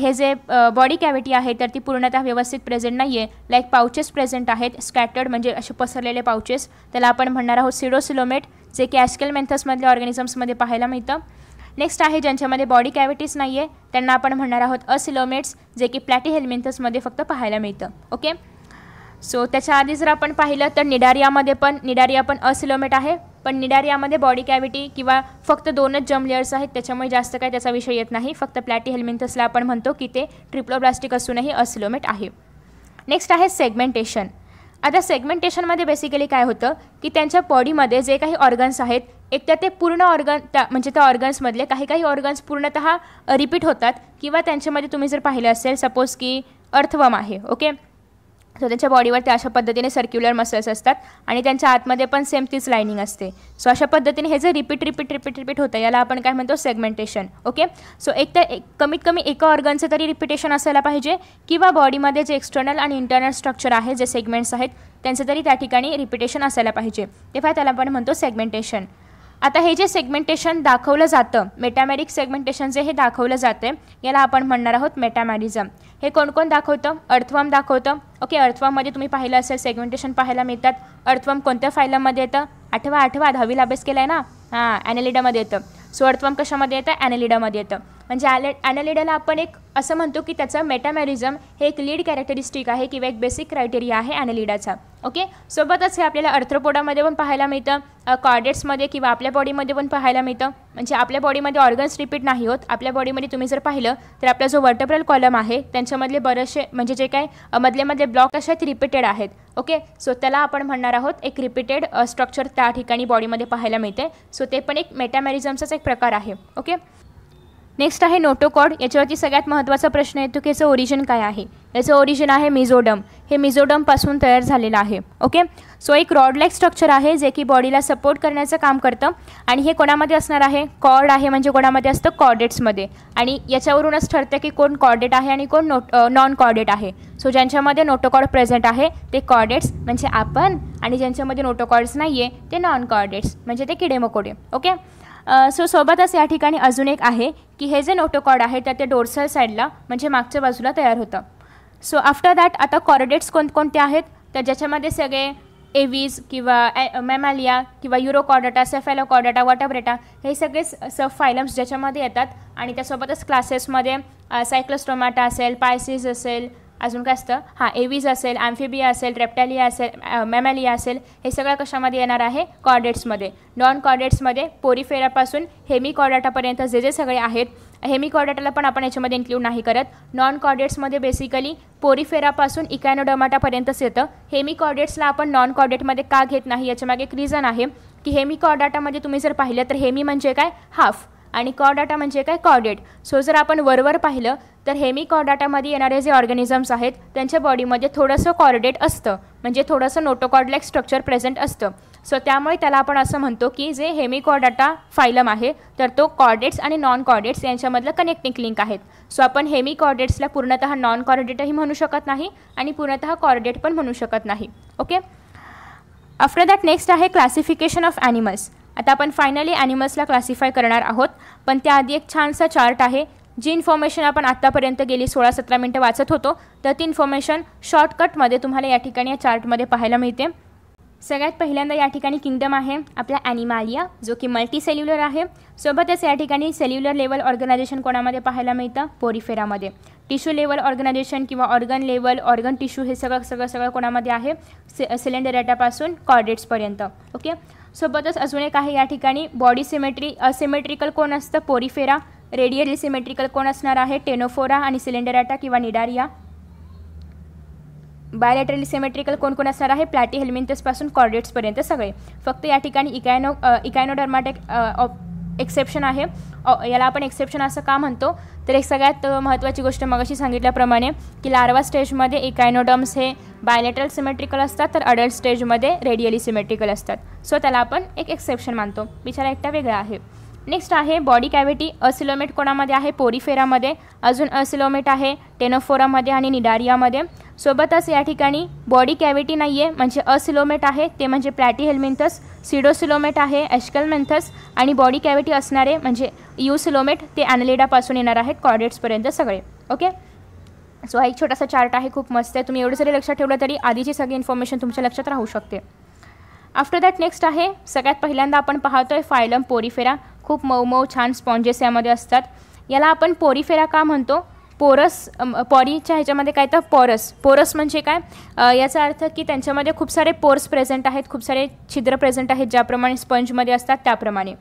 हे जे बॉडी कॅव्हिटी आहे तर ती पूर्णतः व्यवस्थित प्रेझेंट नाही आहे लाईक पाउचेस प्रेझेंट आहेत स्कॅटर्ड म्हणजे असे पसरलेले पाउचेस त्याला आपण म्हणणार आहोत सिडोसिलोमेट जे कॅशकेल मेंथसमधल्या ऑर्गॅनिझम्समध्ये पाहायला मिळतं नेक्स्ट आहे ज्यांच्यामध्ये बॉडी कॅव्हिटीज नाही आहे त्यांना आपण म्हणणार आहोत असिलोमेट्स जे की प्लॅटी हेल्मिंथसमध्ये फक्त पाहायला मिळतं ओके सो त्याच्या आधी जर आपण पाहिलं तर निडारियामध्ये पण निडारिया पण असिलोमेट आहे पण निडारियामध्ये बॉडी कॅव्हिटी किंवा फक्त दोनच जम लेअर्स आहेत त्याच्यामुळे जास्त काय त्याचा विषय येत नाही फक्त प्लॅटी हेल्मिंथसला आपण म्हणतो की ते ट्रिप्लोप्लास्टिक असूनही असिलोमेट आहे नेक्स्ट आहे सेगमेंटेशन आता सेगमेंटेशनमध्ये बेसिकली काय होतं की त्यांच्या बॉडीमध्ये जे काही ऑर्गन्स आहेत एक तर ते पूर्ण ऑर्गन त्या म्हणजे त्या ऑर्गन्समधले काही काही ऑर्गन्स पूर्णतः रिपीट होतात किंवा त्यांच्यामध्ये तुम्ही जर पाहिलं असेल सपोज की अर्थवम आहे ओके सो त्यांच्या ते अशा पद्धतीने सर्क्युलर मसल्स असतात आणि त्यांच्या आतमध्ये पण सेम तीच लायनिंग असते सो अशा पद्धतीने हे जे रिपीट रिपीट रिपीट रिपीट होतं याला आपण काय म्हणतो सेगमेंटेशन ओके सो एक तर एक कमीत कमी एका ऑर्गनचं तरी रिपिटेशन असायला पाहिजे किंवा बॉडीमध्ये जे एक्सटर्नल आणि इंटरनल स्ट्रक्चर आहे जे सेगमेंट्स आहेत त्यांचं तरी त्या ठिकाणी रिपिटेशन असायला पाहिजे तेव्हा त्याला आपण म्हणतो सेगमेंटेशन आता हे जे सेगमेंटेशन दाखवलं जातं मेटामॅरिक सेगमेंटेशन जे हे दाखवलं जातं याला आपण म्हणणार आहोत मेटामॅरिझम हे कोण कोण दाखवतं अर्थवम दाखवतं ओके अर्थवममध्ये तुम्ही पाहिलं असेल सेगमेंटेशन पाहायला मिळतात अर्थवम कोणत्या फायलामध्ये येतं आठवा आठवा दहावीला अभ्यास केला आहे ना हां ॲनेलिडामध्ये येतं सो अर्थवम कशामध्ये येतं ॲनेलिडामध्ये येतं म्हणजे ॲले ॲनालिडाला आपण एक असं म्हणतो की त्याचं मेटामॅरिझम हे एक लीड कॅरेक्टरिस्टिक आहे किंवा एक बेसिक क्रायटेरिया आहे ॲनालिडाचा ओके सोबतच हे आपल्याला अर्थ्रोपोडामध्ये पण पाहायला मिळतं कॉर्डेट्समध्ये किंवा आपल्या बॉडीमध्ये पण पाहायला मिळतं म्हणजे आपल्या बॉडीमध्ये ऑर्गन्स रिपीट नाही होत आपल्या बॉडीमध्ये तुम्ही जर पाहिलं तर आपला जो वर्टेब्रल कॉलम आहे त्यांच्यामधले बरेचसे म्हणजे जे काय मधले मधले ब्लॉक असे आहेत रिपीटेड आहेत ओके सो त्याला आपण म्हणणार आहोत एक रिपीटेड स्ट्रक्चर त्या ठिकाणी बॉडीमध्ये पाहायला मिळते सो ते पण एक मेटामॅरिझमचाच एक प्रकार आहे ओके नेक्स्ट आहे नोटोकॉड याच्यावरती सगळ्यात महत्त्वाचा प्रश्न येतो की याचं ओरिजिन काय आहे याचं ओरिजिन आहे मिझोडम हे मिझोडमपासून तयार झालेलं आहे ओके सो एक रॉडलाईक स्ट्रक्चर आहे जे की बॉडीला सपोर्ट करण्याचं काम करतं आणि हे कोणामध्ये असणार आहे कॉर्ड आहे म्हणजे कोणामध्ये असतं कॉर्डेट्समध्ये आणि याच्यावरूनच ठरतं की कोण कॉर्डेट आहे आणि कोण नोट नॉन कॉर्डेट आहे सो ज्यांच्यामध्ये नोटोकॉड प्रेझेंट आहे ते कॉर्डेट्स म्हणजे आपण आणि ज्यांच्यामध्ये नोटोकॉर्ड्स नाही आहे ते नॉन कॉर्डेट्स म्हणजे ते किडेमकोडे ओके सो सोबतच या ठिकाणी अजून एक आहे की हे जे नोटोकॉड आहे त्या ते डोर्सल साईडला म्हणजे मागच्या बाजूला तयार होतं सो आफ्टर दॅट आता कॉरिडेट्स कोणकोणते आहेत तर ज्याच्यामध्ये सगळे एवीज किंवा मॅमॅलिया किंवा युरोकॉर्डाटा सेफॅलोकॉर्डाटा वॉटाब्रेटा हे सगळे सब फायलम्स ज्याच्यामध्ये येतात आणि त्यासोबतच क्लासेसमध्ये सायक्लोस्टोमॅटा असेल पायसिस असेल अजून काय असतं हां एवीज असेल ॲम्फिबिया असेल रेप्टॅलिया असेल मॅमॅलिया असेल हे सगळं कशामध्ये येणार आहे कॉर्डेट्समध्ये नॉन कॉर्डेट्समध्ये पोरीफेरापासून हेमी कॉर्डाटापर्यंत जे जे सगळे आहेत हेमी कॉर्डाटाला पण आपण याच्यामध्ये इन्क्लूड नाही करत नॉन कॉर्डेट्समध्ये बेसिकली पोरीफेरापासून इकॅनोडोमाटापर्यंतच येतं हेमी कॉर्डेट्सला आपण नॉन कॉर्डेटमध्ये का घेत नाही याच्यामागे एक रिझन आहे की हेमी कॉर्डाटामध्ये तुम्ही जर पाहिलं तर हेमी म्हणजे काय हाफ आणि कॉडाटा म्हणजे काय कॉडेट सो जर आपण वरवर पाहिलं तर हेमी कॉडाटामध्ये येणारे जे ऑर्गॅनिझम्स आहेत त्यांच्या बॉडीमध्ये थोडंसं कॉर्डेट असतं म्हणजे थोडंसं नोटोकॉडलाईक स्ट्रक्चर प्रेझेंट असतं सो त्यामुळे त्याला आपण असं म्हणतो की जे हेमी कॉडाटा फायलम आहे तर तो कॉर्डेट्स आणि नॉन कॉर्डेट्स यांच्यामधलं कनेक्टिंग लिंक आहेत सो आपण हेमी कॉर्डेट्सला पूर्णतः नॉन कॉर्डेटही म्हणू शकत नाही आणि पूर्णतः कॉर्डेट पण म्हणू शकत नाही ओके आफ्टर दॅट नेक्स्ट आहे क्लासिफिकेशन ऑफ ॲनिमल्स आता आपण फायनली ॲनिमल्सला क्लासिफाय करणार आहोत पण त्याआधी एक छानसा चार्ट आहे जी इन्फॉर्मेशन आपण आत्तापर्यंत गेली सोळा सतरा मिनटं वाचत होतो तर ती इन्फॉर्मेशन शॉर्टकटमध्ये तुम्हाला या ठिकाणी या चार्टमध्ये पाहायला मिळते सगळ्यात पहिल्यांदा या ठिकाणी किंगडम आहे आपला ॲनिमालिया जो की मल्टी सेल्युलर आहे सोबतच या ठिकाणी सेल्युलर लेवल ऑर्गनायझेशन कोणामध्ये पाहायला मिळतं पोरिफेरामध्ये टिश्यू लेवल ऑर्गनायझेशन किंवा ऑर्गन लेवल ऑर्गन टिश्यू हे सगळं सगळं सगळं कोणामध्ये आहे से सिलेंडर डेटापासून कॉर्डेट्सपर्यंत ओके सोबतच अजून एक आहे या ठिकाणी बॉडी सिमेट्री असिमेट्रिकल कोण असतं पोरिफेरा रेडियली सिमेट्रिकल कोण असणार आहे टेनोफोरा आणि सिलेंडराटा किंवा निडारिया बायलॅटरली सिमेट्रिकल कोण कोण असणार आहे प्लॅटी हेल्मिंथसपासून कॉर्डेट्सपर्यंत सगळे फक्त या ठिकाणी इकायनो ऑप एक्सेप्शन आहे याला आपण एक्सेप्शन असं का म्हणतो तर एक सगळ्यात महत्त्वाची गोष्ट मगाशी सांगितल्याप्रमाणे की लार्वा स्टेजमध्ये एकायनोडम्स हे बायलेटरल सिमेट्रिकल असतात तर अडल्ट स्टेजमध्ये रेडियली सिमेट्रिकल असतात सो त्याला आपण एक एक्सेप्शन मानतो बिचारा एकटा वेगळा आहे नेक्स्ट आहे बॉडी कॅव्हिटी असिलोमेट कोणामध्ये आहे पोरीफेरामध्ये अजून असिलोमेट आहे टेनोफोरामध्ये आणि निडारियामध्ये सोबतच या ठिकाणी बॉडी कॅव्हिटी नाही आहे म्हणजे असिलोमेट आहे ते म्हणजे प्लॅटी हेल्मिंथस सिडोसिलोमेट आहे मेंथस आणि बॉडी कॅव्हिटी असणारे म्हणजे युसिलोमेट ते अॅनलेडापासून येणार आहेत कॉर्डेट्सपर्यंत सगळे ओके सो हा एक छोटासा चार्ट आहे खूप मस्त आहे तुम्ही एवढं जरी लक्षात ठेवलं तरी आधीची सगळी इन्फॉर्मेशन तुमच्या लक्षात राहू शकते आफ्टर दॅट नेक्स्ट आहे सगळ्यात पहिल्यांदा आपण पाहतो आहे फायलम पोरीफेरा खूप मऊ मऊ छान स्पॉन्जेस यामध्ये असतात याला आपण पोरीफेरा का म्हणतो पोरस पॉरीच्या ह्याच्यामध्ये काय तर पोरस पोरस म्हणजे काय याचा अर्थ की त्यांच्यामध्ये खूप सारे पोर्स प्रेझेंट आहेत खूप सारे छिद्र प्रेझेंट आहेत ज्याप्रमाणे स्पंजमध्ये असतात त्याप्रमाणे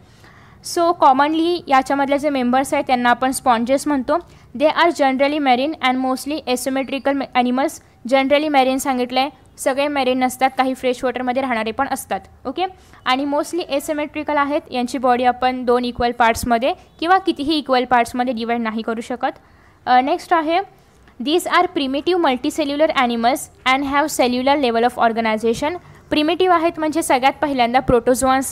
सो कॉमनली याच्यामधले जे मेंबर्स आहेत त्यांना आपण स्पॉन्जेस म्हणतो they are generally marine and mostly asymmetrical animals generally marine सांगितलं आहे सगळे मेरेन नसतात काही फ्रेश वॉटरमध्ये राहणारे पण असतात ओके आणि मोस्टली एसिमेट्रिकल आहेत यांची बॉडी आपण दोन इक्वल पार्ट्समध्ये किंवा कितीही इक्वल पार्ट्समध्ये डिवाईड नाही करू शकत नेक्स्ट आहे these are primitive multicellular animals and have cellular level of organisation primitive आहेत म्हणजे सगळ्यात पहिल्यांदा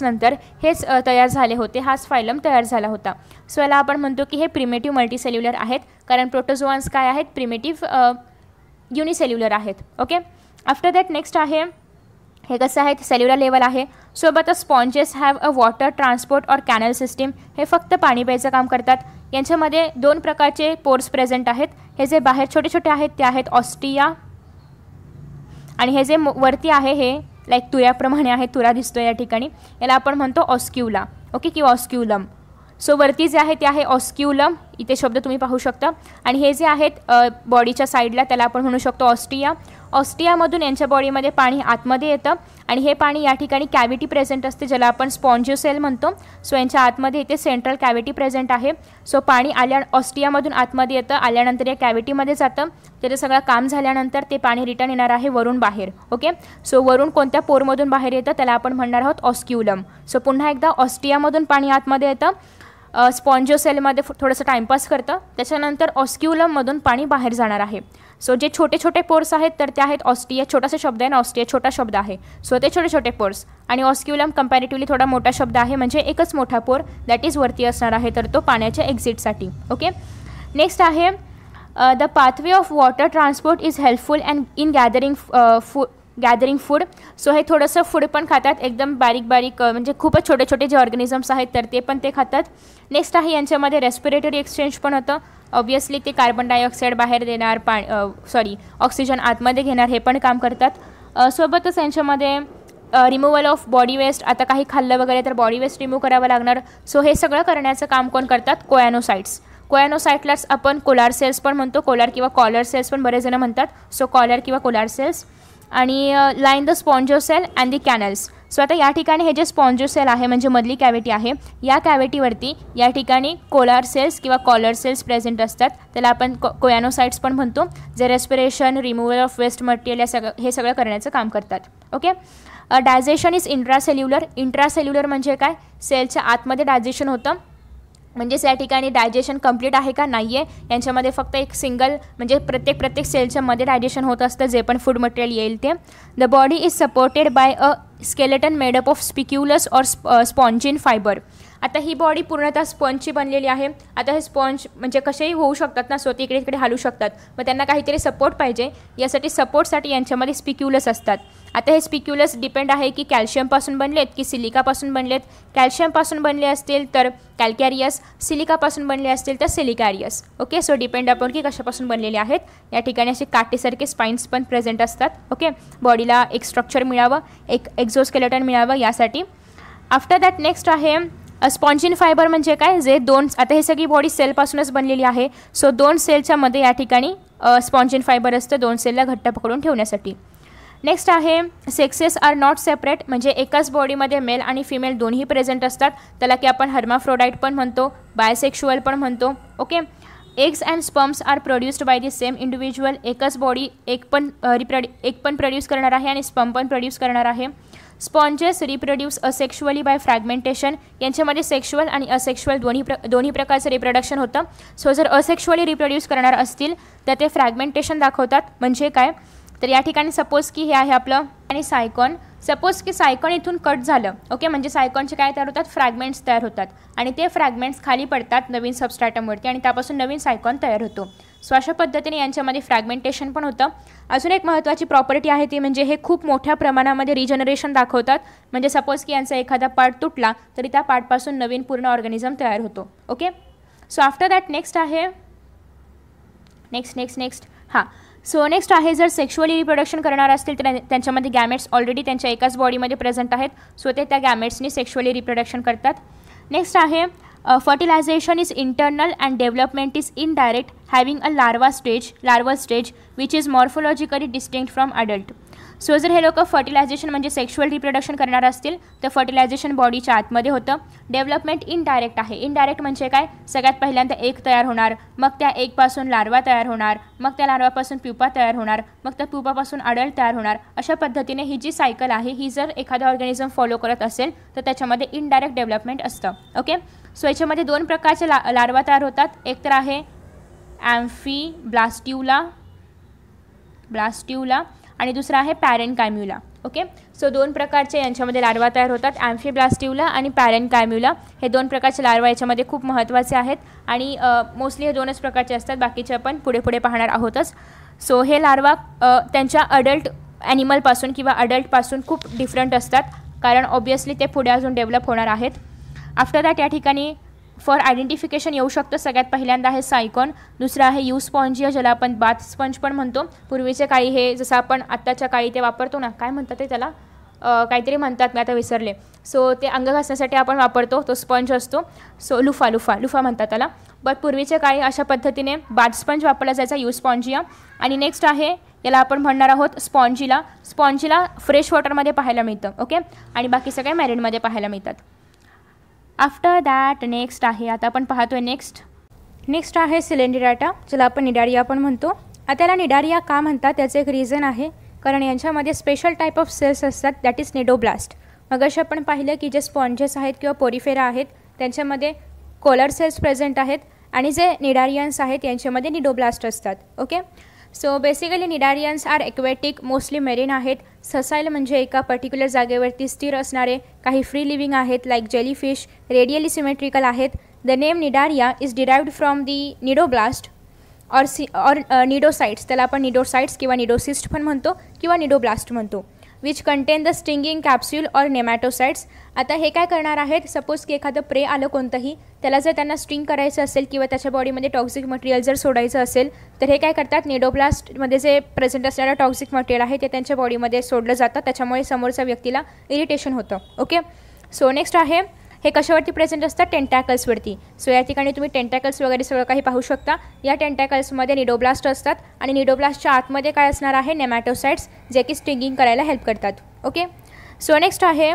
नंतर हेच तयार झाले होते हाच फायलम तयार झाला होता सो याला आपण म्हणतो की हे प्रिमेटिव्ह मल्टीसेल्युलर आहेत कारण प्रोटोझोआन्स काय आहेत प्रिमेटिव्ह युनिसेल्युलर आहेत ओके आफ्टर दॅट नेक्स्ट आहे हे कसं आहे सेल्युलर लेवल आहे सोबतच sponges have a water transport or canal system हे फक्त पाणी प्यायचं काम करतात यांच्यामध्ये दोन प्रकारचे पोर्स प्रेझेंट आहेत हे जे बाहेर छोटे छोटे आहेत ते आहेत ऑस्ट्रिया आणि हे जे वरती आहे हे लाईक तुऱ्याप्रमाणे आहे तुरा दिसतो या ठिकाणी याला आपण म्हणतो ऑस्क्युला ओके किंवा ऑस्क्युलम सो वरती जे आहे ते आहे ऑस्क्युलम इथे शब्द तुम्ही पाहू शकता आणि हे जे आहेत बॉडीच्या साईडला त्याला आपण म्हणू शकतो ऑस्टिया ऑस्ट्रियामधून यांच्या बॉडीमध्ये पाणी आतमध्ये येतं आणि हे पाणी या ठिकाणी कॅव्हिटी प्रेझेंट असते ज्याला आपण सेल म्हणतो सो यांच्या आतमध्ये येते सेंट्रल कॅव्हिटी प्रेझेंट आहे सो पाणी आल्या ऑस्ट्रियामधून आतमध्ये येतं आल्यानंतर या कॅव्हिटीमध्ये जातं त्याचं सगळं काम झाल्यानंतर ते पाणी रिटर्न येणार आहे वरून बाहेर ओके सो वरून कोणत्या पोरमधून बाहेर येतं त्याला आपण म्हणणार आहोत ऑस्क्युलम सो पुन्हा एकदा ऑस्ट्रियामधून पाणी आतमध्ये येतं स्पॉन्जिओसेलमध्ये थोडंसं टाइमपास करतं त्याच्यानंतर ऑस्क्युलममधून पाणी बाहेर जाणार आहे सो जे छोटे छोटे पोर्स आहेत तर ते आहेत ऑस्टिया छोटासा शब्द आहे ना ऑस्टिया छोटा शब्द आहे सो ते छोटे छोटे पोर्स आणि ऑस्क्युलम कंपॅरेटिव्हली थोडा मोठा शब्द आहे म्हणजे एकच मोठा पोर दॅट इज वरती असणार आहे तर तो पाण्याच्या एक्झिटसाठी ओके नेक्स्ट आहे the pathway of water transport is helpful and in gathering food gathering food so हे थोडंसं फूड पण खातात एकदम बारीक बारीक म्हणजे खूपच छोटे छोटे जे ऑर्गनिझम्स आहेत तर ते पण ते खातात नेक्स्ट आहे यांच्यामध्ये रेस्पिरेटरी एक्सचेंज पण होतं ऑब्व्हियसली ते कार्बन डायऑक्साईड बाहेर देणार पा सॉरी ऑक्सिजन आतमध्ये घेणार हे पण काम करतात सोबतच यांच्यामध्ये रिमूवल ऑफ बॉडी वेस्ट आता काही खाल्लं वगैरे तर बॉडी वेस्ट रिमूव्ह करावं लागणार सो हे सगळं करण्याचं काम कोण करतात कोयानोसाईट्स कोयानोसाईटलाच आपण कोलार सेल्स पण म्हणतो कोलार किंवा कॉलर सेल्स पण बरेच जण म्हणतात सो कॉलर किंवा कोलार सेल्स आणि line the spongocoel and the canals so आता या ठिकाणी हे जे स्पॉन्जो सेल आहे म्हणजे मधली कॅव्हिटी आहे या कॅव्हिटीवरती या ठिकाणी कोलार सेल्स किंवा कॉलर सेल्स प्रेझेंट असतात त्याला आपण को कोयानोसाईट्स पण म्हणतो जे respiration removal of waste material या सगळं हे सगळं करण्याचं काम करतात okay digestion is intracellular intracellular म्हणजे काय सेलच्या आतमध्ये डायजेशन होतं म्हणजेच या ठिकाणी डायजेशन कंप्लीट आहे का नाही आहे यांच्यामध्ये फक्त एक सिंगल म्हणजे प्रत्येक प्रत्येक सेलच्यामध्ये डायजेशन होत असतं जे पण फूड मटेरियल येईल ते the body is supported by a skeleton made up of spicules or spongin fibre आता ही बॉडी पूर्णतः स्पॉन्जची बनलेली आहे आता हे स्पॉन्ज म्हणजे कसेही होऊ शकतात ना स्वतः इकडे तिकडे हलू शकतात मग त्यांना काहीतरी सपोर्ट पाहिजे यासाठी सपोर्टसाठी यांच्यामध्ये स्पिक्युलस असतात आता हे स्पिक्युलस डिपेंड आहे की कॅल्शियमपासून बनलेत की सिलिकापासून बनलेत कॅल्शियमपासून बनले असतील तर कॅल्कॅरियस सिलिकापासून बनले असतील तर siliceous okay so depend upon की कशापासून बनलेले आहेत या ठिकाणी असे काटेसारखे स्पाइन्स पण प्रेझेंट असतात ओके बॉडीला एक स्ट्रक्चर मिळावं एक एक्झोस्केलेटन मिळावं यासाठी आफ्टर दॅट नेक्स्ट आहे स्पॉन्जिन फायबर म्हणजे काय जे दोन आता हे सगळी बॉडी सेलपासूनच बनलेली आहे सो दोन सेलच्यामध्ये या ठिकाणी स्पॉन्जिन फायबर असतं दोन सेलला घट्ट पकडून ठेवण्यासाठी नेक्स्ट आहे सेक्सेस आर नॉट सेपरेट म्हणजे एकाच बॉडीमध्ये मेल आणि फिमेल दोन्ही प्रेझेंट असतात त्याला की आपण हर्माफ्रोडाईट पण म्हणतो बायसेक्शुअल पण म्हणतो okay eggs and sperms are produced by the same individual एकच बॉडी एक पण रिप्रड्यू एक पण प्रोड्यूस करणार आहे आणि स्पम पण प्रोड्यूस करणार आहे sponges reproduce asexually by fragmentation यांच्यामध्ये सेक्शुअल आणि असेक्शुअल दोन्ही प्र दोन्ही प्रकारचं रिप्रोडक्शन होतं सो जर असेक्शुअली रिप्रोड्यूस करणार असतील तर ते फ्रॅगमेंटेशन दाखवतात म्हणजे काय तर या ठिकाणी सपोज की हे आहे आपलं आणि सायकॉन सपोज की सायकॉन इथून कट झालं ओके म्हणजे सायकॉनचे काय तयार होतात फ्रॅगमेंट्स तयार होतात आणि ते फ्रॅगमेंट्स खाली पडतात नवीन सबस्ट्रॅटमवरती आणि त्यापासून नवीन सायकॉन तयार होतो सो अशा पद्धतीने यांच्यामध्ये फ्रॅगमेंटेशन पण होतं अजून एक महत्त्वाची प्रॉपर्टी आहे ती म्हणजे हे खूप मोठ्या प्रमाणामध्ये रिजनरेशन दाखवतात म्हणजे सपोज की यांचा एखादा पार्ट तुटला तरी त्या पार्टपासून नवीन पूर्ण ऑर्गॅनिझम तयार होतो okay so after that next आहे नेक्स्ट नेक्स्ट नेक्स्ट हां सो नेक्स्ट आहे जर सेक्शुअली रिप्रोडक्शन करणार असतील तर त्यांच्यामध्ये गॅमेट्स ऑलरेडी त्यांच्या एकाच बॉडीमध्ये प्रेझेंट आहेत सो ते त्या गॅमेट्सनी सेक्शुअली रिप्रोडक्शन करतात नेक्स्ट आहे fertilisation is internal and development is indirect having a larva stage larva stage which is morphologically distinct from adult so जर हे लोक फर्टिलायझेशन म्हणजे सेक्शुअल रिप्रोडक्शन करणार असतील तर फर्टिलायझेशन बॉडीच्या आतमध्ये होतं डेव्हलपमेंट इनडायरेक्ट आहे इनडायरेक्ट म्हणजे काय सगळ्यात पहिल्यांदा एक तयार होणार मग त्या एकपासून लार्वा तयार होणार मग त्या लार्वापासून प्युपा तयार होणार मग त्या प्युपापासून अडल्ट तयार होणार अशा पद्धतीने ही जी सायकल आहे ही जर एखादा ऑर्गॅनिझम फॉलो करत असेल तर त्याच्यामध्ये इनडायरेक्ट डेव्हलपमेंट असतं ओके सो याच्यामध्ये दोन प्रकारचे ला लार्वा तयार होतात एक तर आहे ॲम्फी ब्लास्ट्यूला ब्लास्ट्यूला आणि दुसरा आहे पॅरेन कायम्युला ओके सो दोन प्रकारचे यांच्यामध्ये लारवा तयार होतात ॲम्फीब्लास्टिवला आणि पॅरेन कायम्युला हे दोन प्रकारचे लारवा याच्यामध्ये खूप महत्त्वाचे आहेत आणि मोस्टली हे दोनच प्रकारचे असतात बाकीचे आपण पुढे पुढे पाहणार आहोतच सो हे लार्वा त्यांच्या अडल्ट ॲनिमलपासून किंवा अडल्टपासून खूप डिफरंट असतात कारण ऑब्वियसली ते पुढे अजून डेव्हलप होणार आहेत आफ्टर दॅट या ठिकाणी फॉर आयडेंटिफिकेशन येऊ शकतं सगळ्यात पहिल्यांदा आहे सायकॉन दुसरं आहे यू स्पॉन्जिया ज्याला आपण बाथ स्पंज पण म्हणतो पूर्वीच्या काळी हे जसं आपण आत्ताच्या काळी ते वापरतो ना काय म्हणतात ते त्याला काहीतरी म्हणतात मी आता विसरले सो ते अंग घासण्यासाठी आपण वापरतो तो स्पंज असतो सो लुफा लुफा लुफा म्हणतात त्याला बट पूर्वीच्या काळी अशा पद्धतीने बाथ स्पंज वापरला जायचा यू स्पॉन्जिया आणि नेक्स्ट आहे याला आपण म्हणणार आहोत स्पॉन्जीला स्पॉन्जीला फ्रेश वॉटरमध्ये पाहायला मिळतं ओके आणि बाकी सगळे मॅरिडमध्ये पाहायला मिळतात आफ्टर दॅट नेक्स्ट आहे आता आपण पाहतोय नेक्स्ट नेक्स्ट आहे सिलेंडर डाटा ज्याला आपण निडारिया पण म्हणतो आता याला निडारिया का म्हणतात त्याचं एक रिझन आहे कारण यांच्यामध्ये स्पेशल टाईप ऑफ सेल्स असतात दॅट इज निडोब्लास्ट मग असे आपण पाहिलं की जे स्पॉन्जेस आहेत किंवा पोरीफेरा आहेत त्यांच्यामध्ये कोलर सेल्स प्रेझेंट आहेत आणि जे निडारियन्स आहेत यांच्यामध्ये निडोब्लास्ट असतात okay so basically cnidarians are aquatic mostly marine आहेत ससाईल म्हणजे एका पर्टिक्युलर जागेवरती स्थिर असणारे काही फ्री लिव्हिंग आहेत लाईक जेलीफिश रेडियली सिमेट्रिकल आहेत the name Cnidaria is derived from the cnidoblast or C or cnidocytes त्याला आपण निडोसाइट्स किंवा निडोसिस्ट पण म्हणतो किंवा निडोब्लास्ट म्हणतो which contain the stinging capsule or nematocysts आता हे काय करणार आहेत सपोज की एखादं प्रे आलं कोणतंही त्याला जर त्यांना स्टिंग करायचं असेल किंवा त्याच्या बॉडीमध्ये टॉक्सिक मटेरियल जर सोडायचं असेल तर हे काय करतात नेडोप्लास्टमध्ये जे प्रेझेंट असणारं टॉक्सिक मटेरियल आहे ते त्यांच्या बॉडीमध्ये सोडलं जातं त्याच्यामुळे समोरच्या व्यक्तीला इरिटेशन होतं ओके सो नेक्स्ट आहे हे कशावरती प्रेझेंट असतात टेंटॅकल्सवरती सो या ठिकाणी तुम्ही टेंटॅकल्स वगैरे सगळं काही पाहू शकता या टेंटॅकल्समध्ये निडोब्लास्ट असतात आणि निडोब्लास्टच्या आतमध्ये काय असणार आहे नेमॅटोसाईट्स जे की स्टिंगिंग करायला हेल्प करतात ओके सो नेक्स्ट आहे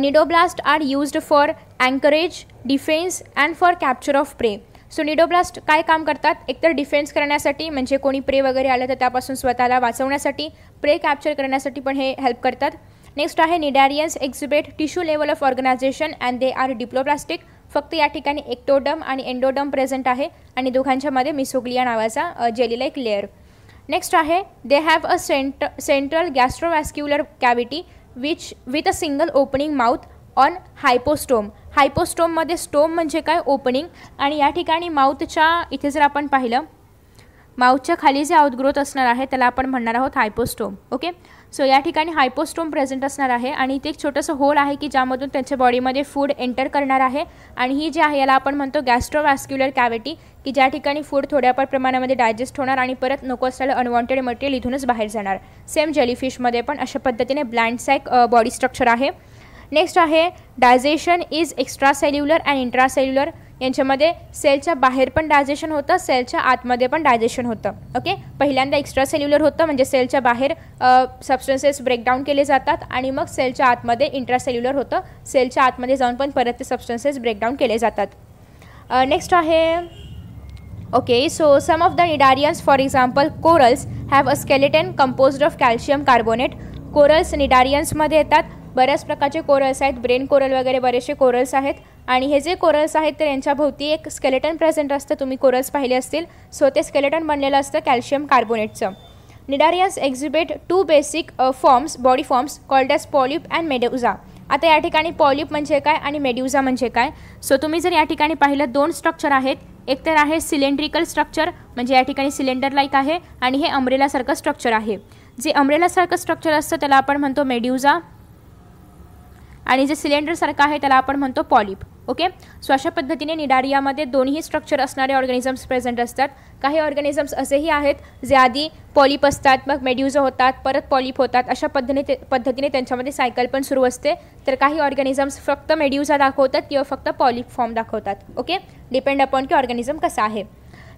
cnidoblast are used for anchorage defence and for capture of prey so cnidoblast काय काम करतात एकतर डिफेन्स करण्यासाठी म्हणजे कोणी प्रे वगैरे आलं तर त्यापासून स्वतःला वाचवण्यासाठी प्रे कॅप्चर करण्यासाठी पण हे हेल्प करतात नेक्स्ट आहे cnidarians exhibit tissue level of organisation and they are diploblastic फक्त या ठिकाणी एक्टोडम आणि एंडोडम प्रेझेंट आहे आणि दोघांच्यामध्ये मिसोग्लिया नावाचा जेलीला एक लेअर नेक्स्ट आहे दे हॅव अ सेंट central gastrovascular cavity which with a single opening mouth on hypostome हायपोस्टोममध्ये स्टोम म्हणजे काय ओपनिंग आणि या ठिकाणी माउथच्या इथे जर आपण पाहिलं माउथच्या खाली जे आउटग्रोथ असणार आहे त्याला आपण म्हणणार आहोत हायपोस्टोम ओके सो या ठिकाणी हायपोस्टोम प्रेझेंट असणार आहे आणि इथे एक छोटंसं होल आहे की ज्यामधून त्यांच्या बॉडीमध्ये फूड एंटर करणार आहे आणि ही जी आहे याला आपण म्हणतो गॅस्ट्रोवॅस्क्युलर कॅव्हिटी की ज्या ठिकाणी फूड थोड्याफार प्रमाणामध्ये डायजेस्ट होणार आणि परत नको असलेलं अनवॉन्टेड मटेरियल इथूनच बाहेर जाणार सेम जेलीफिशमध्ये पण अशा पद्धतीने ब्लँडचा एक बॉडी स्ट्रक्चर आहे नेक्स्ट आहे digestion is extracellular and intracellular यांच्यामध्ये सेलच्या बाहेर पण डायजेशन होतं सेलच्या आतमध्ये पण डायजेशन होतं ओके पहिल्यांदा एक्स्ट्रा सेल्युलर होतं म्हणजे सेलच्या बाहेर सबस्टन्सेस ब्रेकडाऊन केले जातात आणि मग सेलच्या आतमध्ये सेल्युलर होतं सेलच्या आतमध्ये जाऊन पण परत ते सबस्टन्सेस ब्रेकडाऊन केले जातात नेक्स्ट आहे okay so some of the cnidarians for example corals have a skeleton compose of calcium carbonate corals निडारियन्समध्ये येतात बऱ्याच प्रकारचे कोरल्स आहेत ब्रेन कोरल वगैरे बरेचसे कोरल्स आहेत आणि हे जे कोरल्स आहेत तर यांच्याभोवती एक स्केलेटन प्रेझेंट असतं तुम्ही कोरल्स पाहिले असतील सो ते स्केलेटन बनलेलं असतं कॅल्शियम कार्बोनेटचं cnidarias exhibit two basic forms body forms called as polyp and medusa आता या ठिकाणी पॉलिप म्हणजे काय आणि मेड्युझा म्हणजे काय सो तुम्ही जर या ठिकाणी पाहिलं दोन स्ट्रक्चर आहेत एक तर आहे सिलेंड्रिकल स्ट्रक्चर म्हणजे या ठिकाणी सिलेंडर लाईक आहे आणि हे अमरेलासारखं स्ट्रक्चर आहे जे अमरेलासारखं स्ट्रक्चर असतं त्याला आपण म्हणतो मेड्युझा आणि जे सिलेंडरसारखं आहे त्याला आपण म्हणतो पॉलिप ओके सो अशा पद्धतीने निडारियामध्ये दोन्ही स्ट्रक्चर असणारे ऑर्गॅनिझम्स प्रेझेंट असतात काही ऑर्गॅनिझम्स असेही आहेत जे आधी पॉलिप असतात मग मेड्यूज होतात परत पॉलिप होतात अशा पद्धतीने ते पद्धतीने त्यांच्यामध्ये सायकल पण सुरू असते तर काही ऑर्गॅनिझम्स फक्त मेड्यूजा दाखवतात किंवा फक्त पॉलिप फॉर्म दाखवतात ओके डिपेंड अपॉन की ऑर्गॅनिझम कसा आहे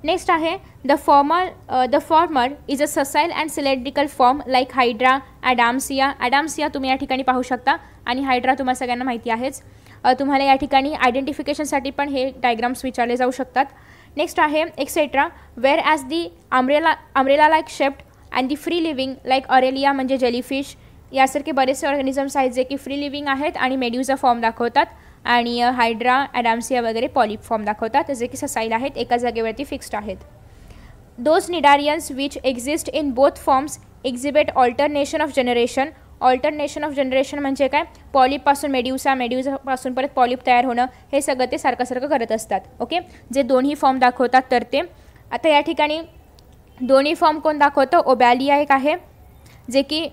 नेक्स्ट आहे the former the former is a sessile and cylindrical form like Hydra Adamsia Adamsia तुम्ही या ठिकाणी पाहू शकता आणि हायड्रा तुम्हाला सगळ्यांना माहिती आहेच तुम्हाला या ठिकाणी आयडेंटिफिकेशनसाठी पण हे डायग्राम्स विचारले जाऊ शकतात नेक्स्ट आहे etcetera whereas the umbrella umbrella like shaped and the free living like Aurelia म्हणजे जेलीफिश यासारखे बरेचसे ऑर्गॅनिझम्स आहेत जे की फ्री लिव्हिंग आहेत आणि मेड्यूचा फॉर्म दाखवतात आणि हायड्रा ॲडॅम्सिया वगैरे पॉलिफॉर्म दाखवतात जे की ससाईल आहेत एका जागेवरती फिक्स्ड आहेत those cnidarians which exist in both forms exhibit alternation of generation alternation of generation म्हणजे काय पॉलिपपासून मेड्युसा मेड्युसापासून परत पॉलिप तयार होणं हे सगळं ते सारखं सारखं करत असतात ओके जे दोन्ही फॉर्म दाखवतात तर ते आता या ठिकाणी दोन्ही फॉर्म कोण दाखवतं ओबॅलिया एक आहे जे की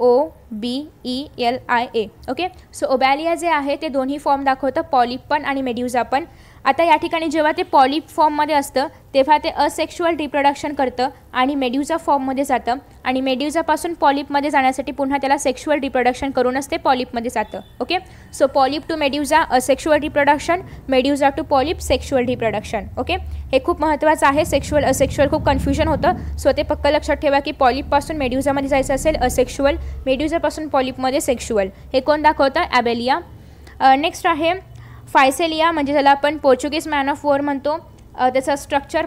O B E L I A okay so Obelia जे आहे ते दोन्ही फॉर्म दाखवतं पॉलिप पण आणि मेड्युजापन पण आता या ठिकाणी जेव्हा ते पॉलिप फॉर्ममध्ये असतं तेव्हा ते असेक्शुअल रिप्रोडक्शन करतं आणि मेड्यूजा फॉर्ममध्ये जातं आणि मेड्यूजापासून पॉलिपमध्ये जाण्यासाठी पुन्हा त्याला सेक्शुअल रिप्रोडक्शन करूनच ते पॉलिपमध्ये जातं okay so polyp to medusa asexual reproduction medusa to polyp sexual reproduction okay हे खूप महत्त्वाचं आहे सेक्शुअल असेक्शुअल खूप कन्फ्युजन होतं सो ते पक्क लक्षात ठेवा की पॉलिपपासून मेड्यूजामध्ये जायचं असेल असेक्शुअल मेड्यूजापासून पॉलिपमध्ये सेक्शुअल हे कोण दाखवतं ॲबेलिया नेक्स्ट आहे फायसेलिया म्हणजे ज्याला आपण पोर्चुगीज मॅन ऑफ वॉर म्हणतो त्याचं स्ट्रक्चर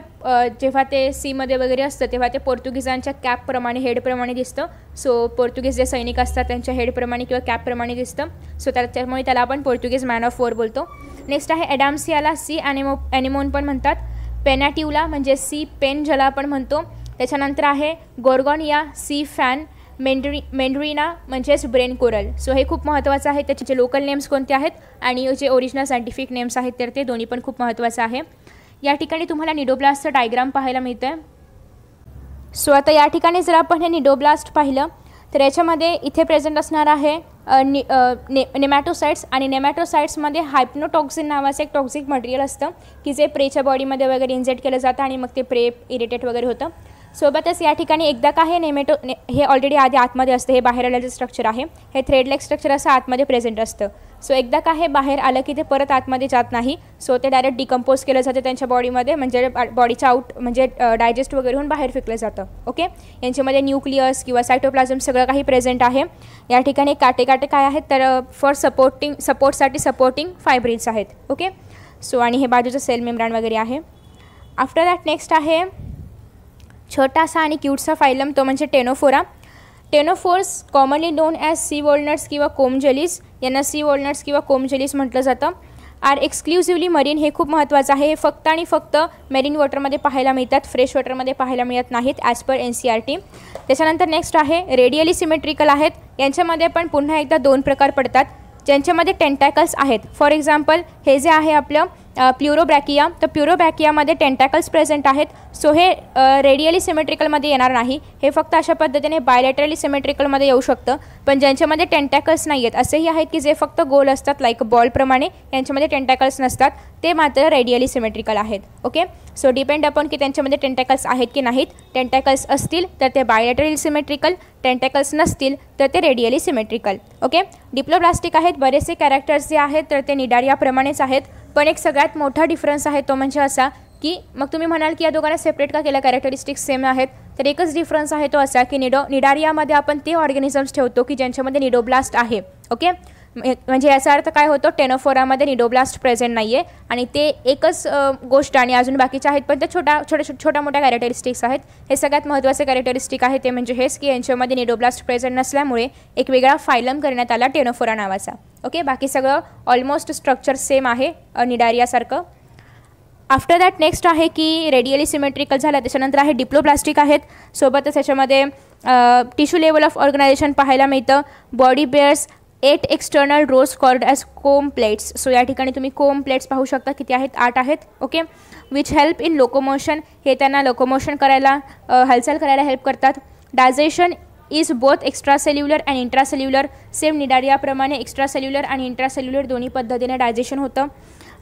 जेव्हा ते सीमध्ये वगैरे असतं तेव्हा ते पोर्तुगीजांच्या कॅपप्रमाणे हेडप्रमाणे दिसतं सो पोर्तुगीज जे सैनिक असतात त्यांच्या हेडप्रमाणे किंवा कॅपप्रमाणे दिसतं सो त्याच्यामुळे त्याला आपण पोर्तुगीज मॅन ऑफ वॉर बोलतो नेक्स्ट आहे ॲडाम्सियाला सी ॲनिमो ॲनिमोन पण म्हणतात पेनाटिवला म्हणजे सी पेन ज्याला आपण म्हणतो त्याच्यानंतर आहे गोरगॉनिया सी फॅन मेंड्री मेंढरीना म्हणजेच ब्रेन कोरल सो हे खूप महत्त्वाचं आहे त्याचे जे लोकल नेम्स कोणते आहेत आणि जे ओरिजिनल सायंटिफिक नेम्स आहेत तर ते दोन्ही पण खूप महत्त्वाचं आहे या ठिकाणी तुम्हाला निडोब्लास्टचं डायग्राम पाहायला मिळतं आहे सो आता या ठिकाणी जर आपण हे निडोब्लास्ट पाहिलं तर याच्यामध्ये इथे प्रेझेंट असणार आहे नि ने नेमॅटोसाईट्स आणि नेमॅटोसाइट्समध्ये हायप्नोटॉक्सिन नावाचं एक टॉक्झिक मटेरियल असतं की जे प्रेच्या बॉडीमध्ये वगैरे इंजेक्ट केलं जातं आणि मग ते प्रे इरिटेट वगैरे होतं सोबतच या ठिकाणी एकदा का हे नेमेटो ने हे ऑलरेडी आधी आतमध्ये असतं हे बाहेर आलेलं स्ट्रक्चर आहे हे थ्रेडलेग स्ट्रक्चर असं आतमध्ये प्रेझेंट असतं सो एकदा का हे बाहेर आलं की ते परत आतमध्ये जात नाही सो ते डायरेक्ट डिकम्पोज केलं जातं त्यांच्या बॉडीमध्ये म्हणजे बॉडीचं आउट म्हणजे डायजेस्ट वगैरे होऊन बाहेर फेकलं जातं ओके यांच्यामध्ये न्यूक्लियस किंवा सायटोप्लाझम सगळं काही प्रेझेंट आहे या ठिकाणी काटे काटे काय आहेत तर फॉर सपोर्टिंग सपोर्टसाठी सपोर्टिंग फायब्रिल्स आहेत ओके सो आणि हे बाजूचं सेल मेम्रान वगैरे आहे आफ्टर दॅट नेक्स्ट आहे छोटासा आणि क्यूटसा फायलम तो म्हणजे Ctenophora ctenophores commonly known as sea walnuts किंवा कोमजलीस यांना सी वॉलनट्स किंवा कोमजलीस म्हटलं जातं आर एक्सक्लुसिव्हली मरीन हे खूप महत्त्वाचं आहे हे फक्त आणि फक्त मेरीन वॉटरमध्ये पाहायला मिळतात फ्रेश वॉटरमध्ये पाहायला मिळत नाहीत as per N C R T त्याच्यानंतर नेक्स्ट आहे रेडियली सिमेट्रिकल आहेत यांच्यामध्ये पण पुन्हा एकदा दोन प्रकार पडतात ज्यांच्यामध्ये टेंटॅकल्स आहेत फॉर एक्झाम्पल हे जे आहे आपलं प्युरोब्रॅकिया तर प्युरोब्रॅकियामध्ये टेंटॅकल्स प्रेझेंट आहेत सो हे रेडियली सिमेट्रिकलमध्ये येणार नाही हे फक्त अशा पद्धतीने बायलेटरली सिमेट्रिकलमध्ये येऊ शकतं पण ज्यांच्यामध्ये टेंटॅकल्स नाही आहेत असेही आहेत की जे फक्त गोल असतात लाईक बॉलप्रमाणे यांच्यामध्ये टेंटॅकल्स नसतात ते मात्र रेडियली सिमेट्रिकल आहेत ओके सो डिपेंड अपॉन की त्यांच्यामध्ये टेंटॅकल्स आहेत की नाहीत टेंटॅकल्स असतील तर ते बायलेटरली सिमेट्रिकल टेंटेकल्स नसतील तर ते रेडियली सिमेट्रिकल ओके डिप्लोब्लास्टिक आहेत बरेचसे कॅरेक्टर्स जे आहेत तर ते निडारियाप्रमाणेच आहेत पण एक सगळ्यात मोठा डिफरन्स आहे तो म्हणजे असा की मग तुम्ही म्हणाल की या दोघांना सेपरेट का केलं कॅरेक्टरिस्टिक्स सेम आहेत तर एकच डिफरन्स आहे तो असा की निडो निडारियामध्ये आपण ते ऑर्गॅनिझम्स ठेवतो की ज्यांच्यामध्ये निडोब्लास्ट आहे ओके म्हणजे याचा अर्थ काय होतो टेनोफोरामध्ये निडोब्लास्ट प्रेझेंट नाही आहे आणि ते एकच गोष्ट आणि अजून बाकीच्या आहेत पण त्या छोट्या छोट्या छोट्या मोठ्या कॅरेक्टरिस्टिक्स आहेत हे सगळ्यात महत्त्वाचे कॅरेक्टरिस्टिक आहे ते म्हणजे हेच की यांच्यामध्ये निडोब्लास्ट प्रेझेंट नसल्यामुळे एक वेगळा फायलम करण्यात आला टेनोफोरा नावाचा ओके बाकी सगळं ऑलमोस्ट स्ट्रक्चर सेम आहे निडारियासारखं आफ्टर दॅट नेक्स्ट आहे की रेडियली सिमेट्रिकल झालं त्याच्यानंतर आहे डिप्लोप्लास्टिक आहेत सोबतच त्याच्यामध्ये टिश्यू लेवल ऑफ ऑर्गनायझेशन पाहायला मिळतं body bears eight external rows called as comb plates so या ठिकाणी तुम्ही कोम प्लेट्स पाहू शकता किती आहेत आठ आहेत okay which help in locomotion हे त्यांना लोकोमोशन करायला हालचाल करायला हेल्प करतात digestion is both extracellular and intracellular same निडारियाप्रमाणे एक्स्ट्रा सेल्युलर आणि इंट्रा सेल्युलर दोन्ही पद्धतीने डायजेशन होतं